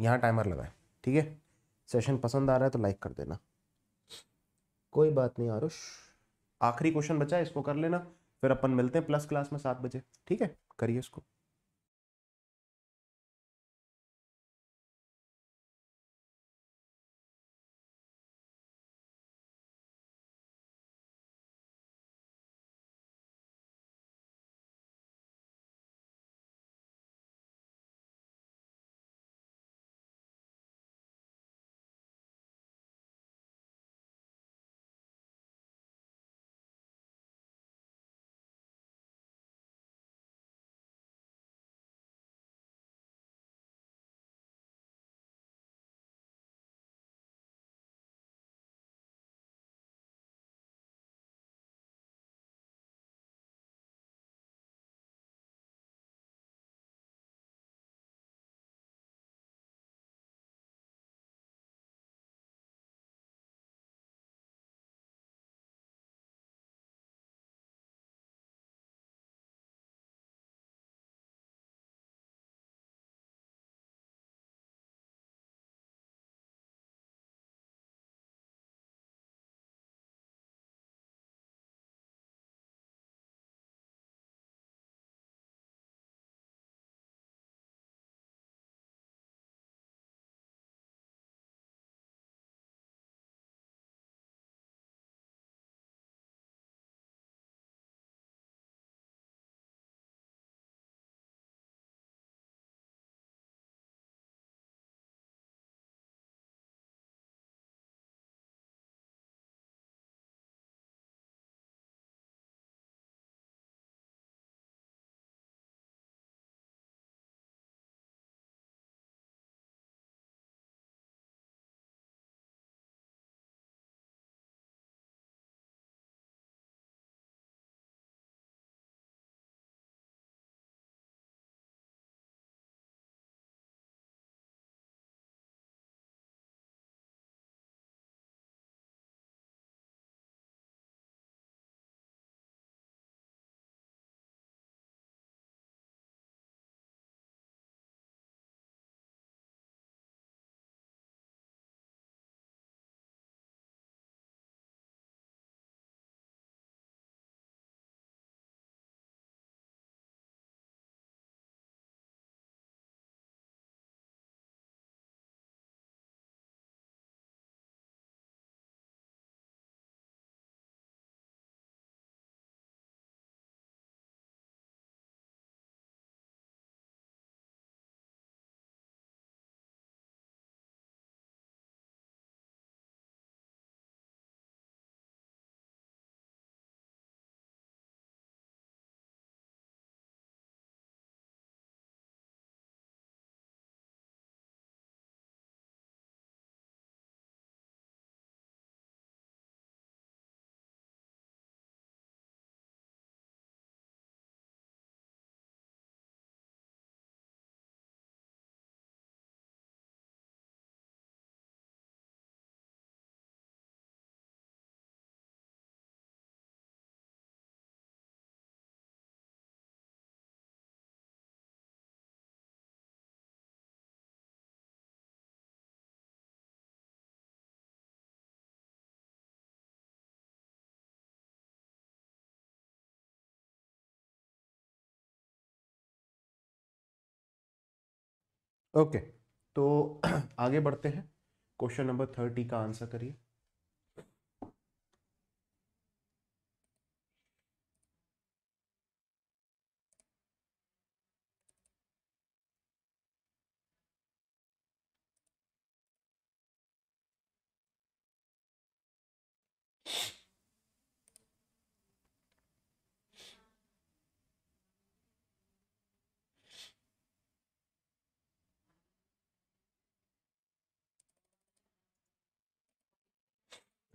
यहाँ टाइमर लगाए ठीक है सेशन पसंद आ रहा है तो लाइक कर देना कोई बात नहीं आरुष आखिरी क्वेश्चन बचा है इसको कर लेना फिर अपन मिलते हैं प्लस क्लास में सात बजे ठीक है करिए इसको ओके तो आगे बढ़ते हैं क्वेश्चन नंबर थर्टी का आंसर करिए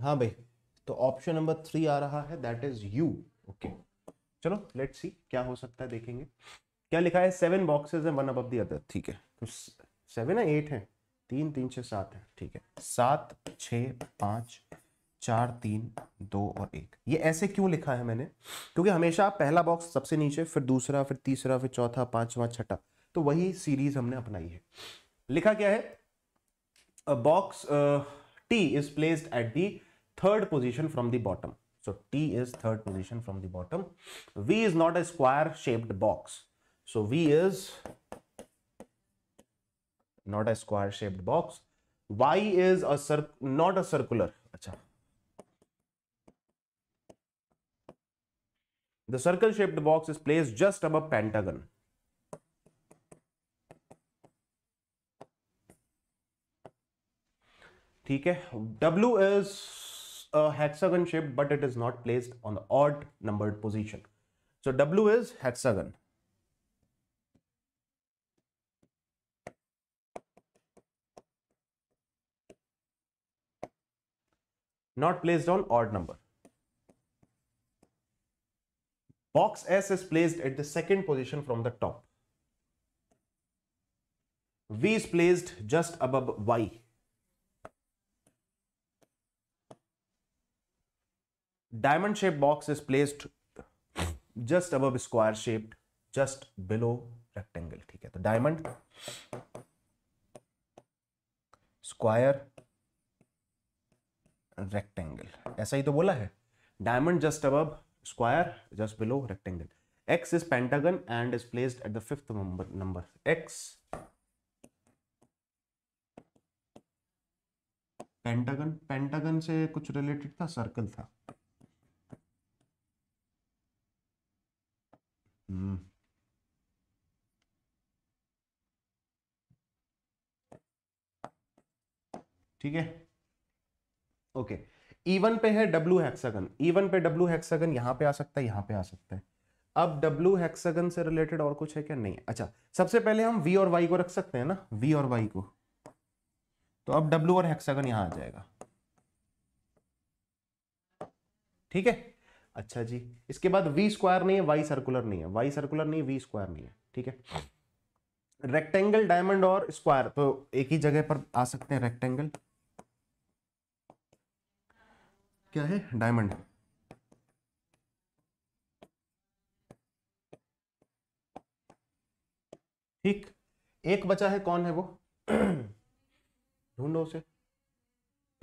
हाँ भाई तो ऑप्शन नंबर थ्री आ रहा है दैट इज यू ओके चलो लेट सी क्या हो सकता है देखेंगे क्या लिखा है सेवन बॉक्सेज है वन अब दी अदर ठीक है तो सेवन है एट है तीन तीन छः सात है ठीक है सात छः पाँच चार तीन दो और एक ये ऐसे क्यों लिखा है मैंने क्योंकि हमेशा पहला बॉक्स सबसे नीचे फिर दूसरा फिर तीसरा फिर चौथा पांचवा छठा तो वही सीरीज हमने अपनाई है लिखा क्या है box T is placed at the third position from the bottom. So T is third position from the bottom. V is not a square shaped box. So V is not a square shaped box. Y is a not a circular. Achha. The circle shaped box is placed just above pentagon. ठीक है W is a hexagon shape, but it is not placed on the odd numbered position. So W is hexagon. Not placed on odd number. Box S is placed at the second position from the top. V is placed just above Y. Diamond shape box is placed just above square shaped just below rectangle ठीक है तो diamond square rectangle ऐसा ही तो बोला है diamond just above square just below rectangle X is pentagon and is placed at the fifth number number X pentagon pentagon से कुछ related था सर्कल था Mm. ठीक है ओके इवन पे है डब्लू हेक्सागन इवन पे डब्ल्यू हेक्सागन यहां पे आ सकता है यहां पे आ सकता है अब डब्ल्यू हेक्सागन से रिलेटेड और कुछ है क्या नहीं अच्छा सबसे पहले हम वी और वाई को रख सकते हैं ना वी और वाई को तो अब डब्लू और हेक्सागन यहां आ जाएगा ठीक है अच्छा जी इसके बाद वी स्क्वायर नहीं है वाई सर्कुलर नहीं है वाई सर्कुलर नहीं वी स्क्वायर नहीं है ठीक है रेक्टेंगल डायमंड और स्क्वायर तो एक ही जगह पर आ सकते हैं रेक्टेंगल क्या है डायमंड ठीक एक बचा है कौन है वो ढूंढो उसे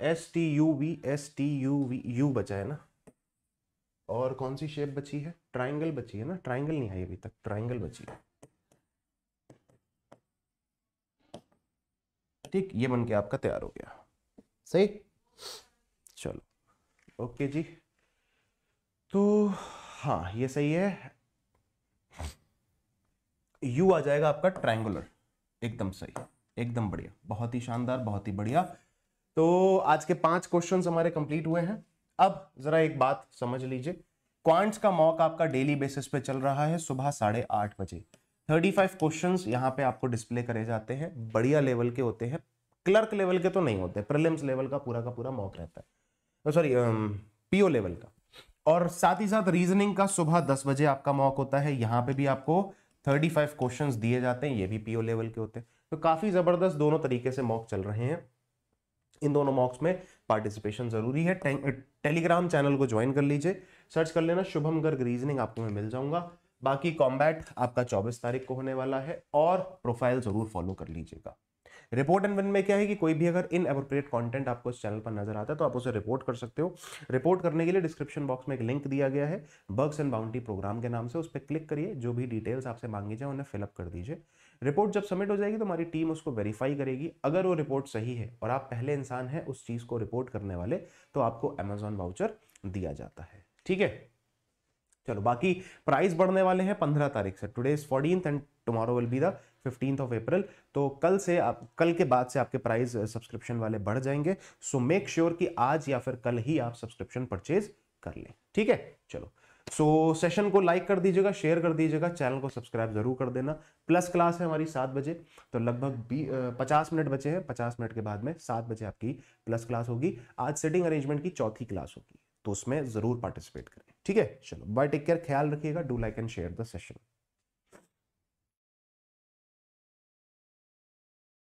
S T U V S T U V U बचा है ना और कौन सी शेप बची है ट्राइंगल बची है ना ट्राइंगल नहीं आई अभी तक ट्राइंगल बची है ठीक ये बन के आपका तैयार हो गया सही चलो ओके जी तो हाँ ये सही है यू आ जाएगा आपका ट्राइंगुलर एकदम सही एकदम बढ़िया बहुत ही शानदार बहुत ही बढ़िया तो आज के पांच क्वेश्चंस हमारे कंप्लीट हुए हैं अब जरा एक बात समझ लीजिए क्वांट्स का मॉक आपका डेली बेसिस पे चल रहा है सुबह साढ़े आठ बजे 35 क्वेश्चन यहाँ पे आपको डिस्प्ले करे जाते हैं बढ़िया लेवल के होते हैं क्लर्क लेवल के तो नहीं होते प्रिलिम्स लेवल का पूरा का पूरा मॉक रहता है सॉरी पीओ लेवल का और साथ ही साथ रीजनिंग का सुबह दस बजे आपका मॉक होता है यहाँ पे भी आपको 35 फाइव दिए जाते हैं ये भी पीओ लेवल के होते हैं तो काफ़ी ज़बरदस्त दोनों तरीके से मॉक चल रहे हैं इन दोनों मॉक्स में पार्टिसिपेशन जरूरी है टेलीग्राम चैनल को ज्वाइन कर लीजिए सर्च कर लेना शुभम गर्ग रीजनिंग आपको मैं मिल जाऊंगा बाकी कॉम्बैट आपका 24 तारीख को होने वाला है और प्रोफाइल जरूर फॉलो कर लीजिएगा रिपोर्ट एंड वन में क्या है कि कोई भी अगर इन अप्रोप्रिएट कॉन्टेंट आपको इस चैनल पर नजर आता है तो आप उसे रिपोर्ट कर सकते हो रिपोर्ट करने के लिए डिस्क्रिप्शन बॉक्स में एक लिंक दिया गया है बर्ग्स एंड बाउंड्री प्रोग्राम के नाम से उस पर क्लिक करिए जो भी डिटेल्स आपसे मांगी जाए उन्हें फिलअप कर दीजिए रिपोर्ट जब सबमिट हो जाएगी तो हमारी टीम उसको वेरीफाई करेगी अगर वो रिपोर्ट सही है और आप पहले इंसान हैं उस चीज़ को रिपोर्ट करने वाले तो आपको अमेजोन वाउचर दिया जाता है ठीक है चलो बाकी प्राइस बढ़ने वाले हैं पंद्रह तारीख से today is fourteen and tomorrow will be the fifteenth of April तो कल से आप कल के बाद से आपके प्राइस सब्सक्रिप्शन uh, वाले बढ़ जाएंगे सो मेक श्योर कि आज या फिर कल ही आप सब्सक्रिप्शन परचेज कर लें ठीक है चलो सो so, सेशन को लाइक कर दीजिएगा शेयर कर दीजिएगा चैनल को सब्सक्राइब जरूर कर देना प्लस क्लास है हमारी सात बजे तो लगभग uh, पचास मिनट बचे हैं पचास मिनट के बाद में सात बजे आपकी प्लस क्लास होगी आज सेटिंग अरेंजमेंट की चौथी क्लास होगी तो उसमें जरूर पार्टिसिपेट करें ठीक है चलो बाय टेक केयर ख्याल रखिएगा do like and share the session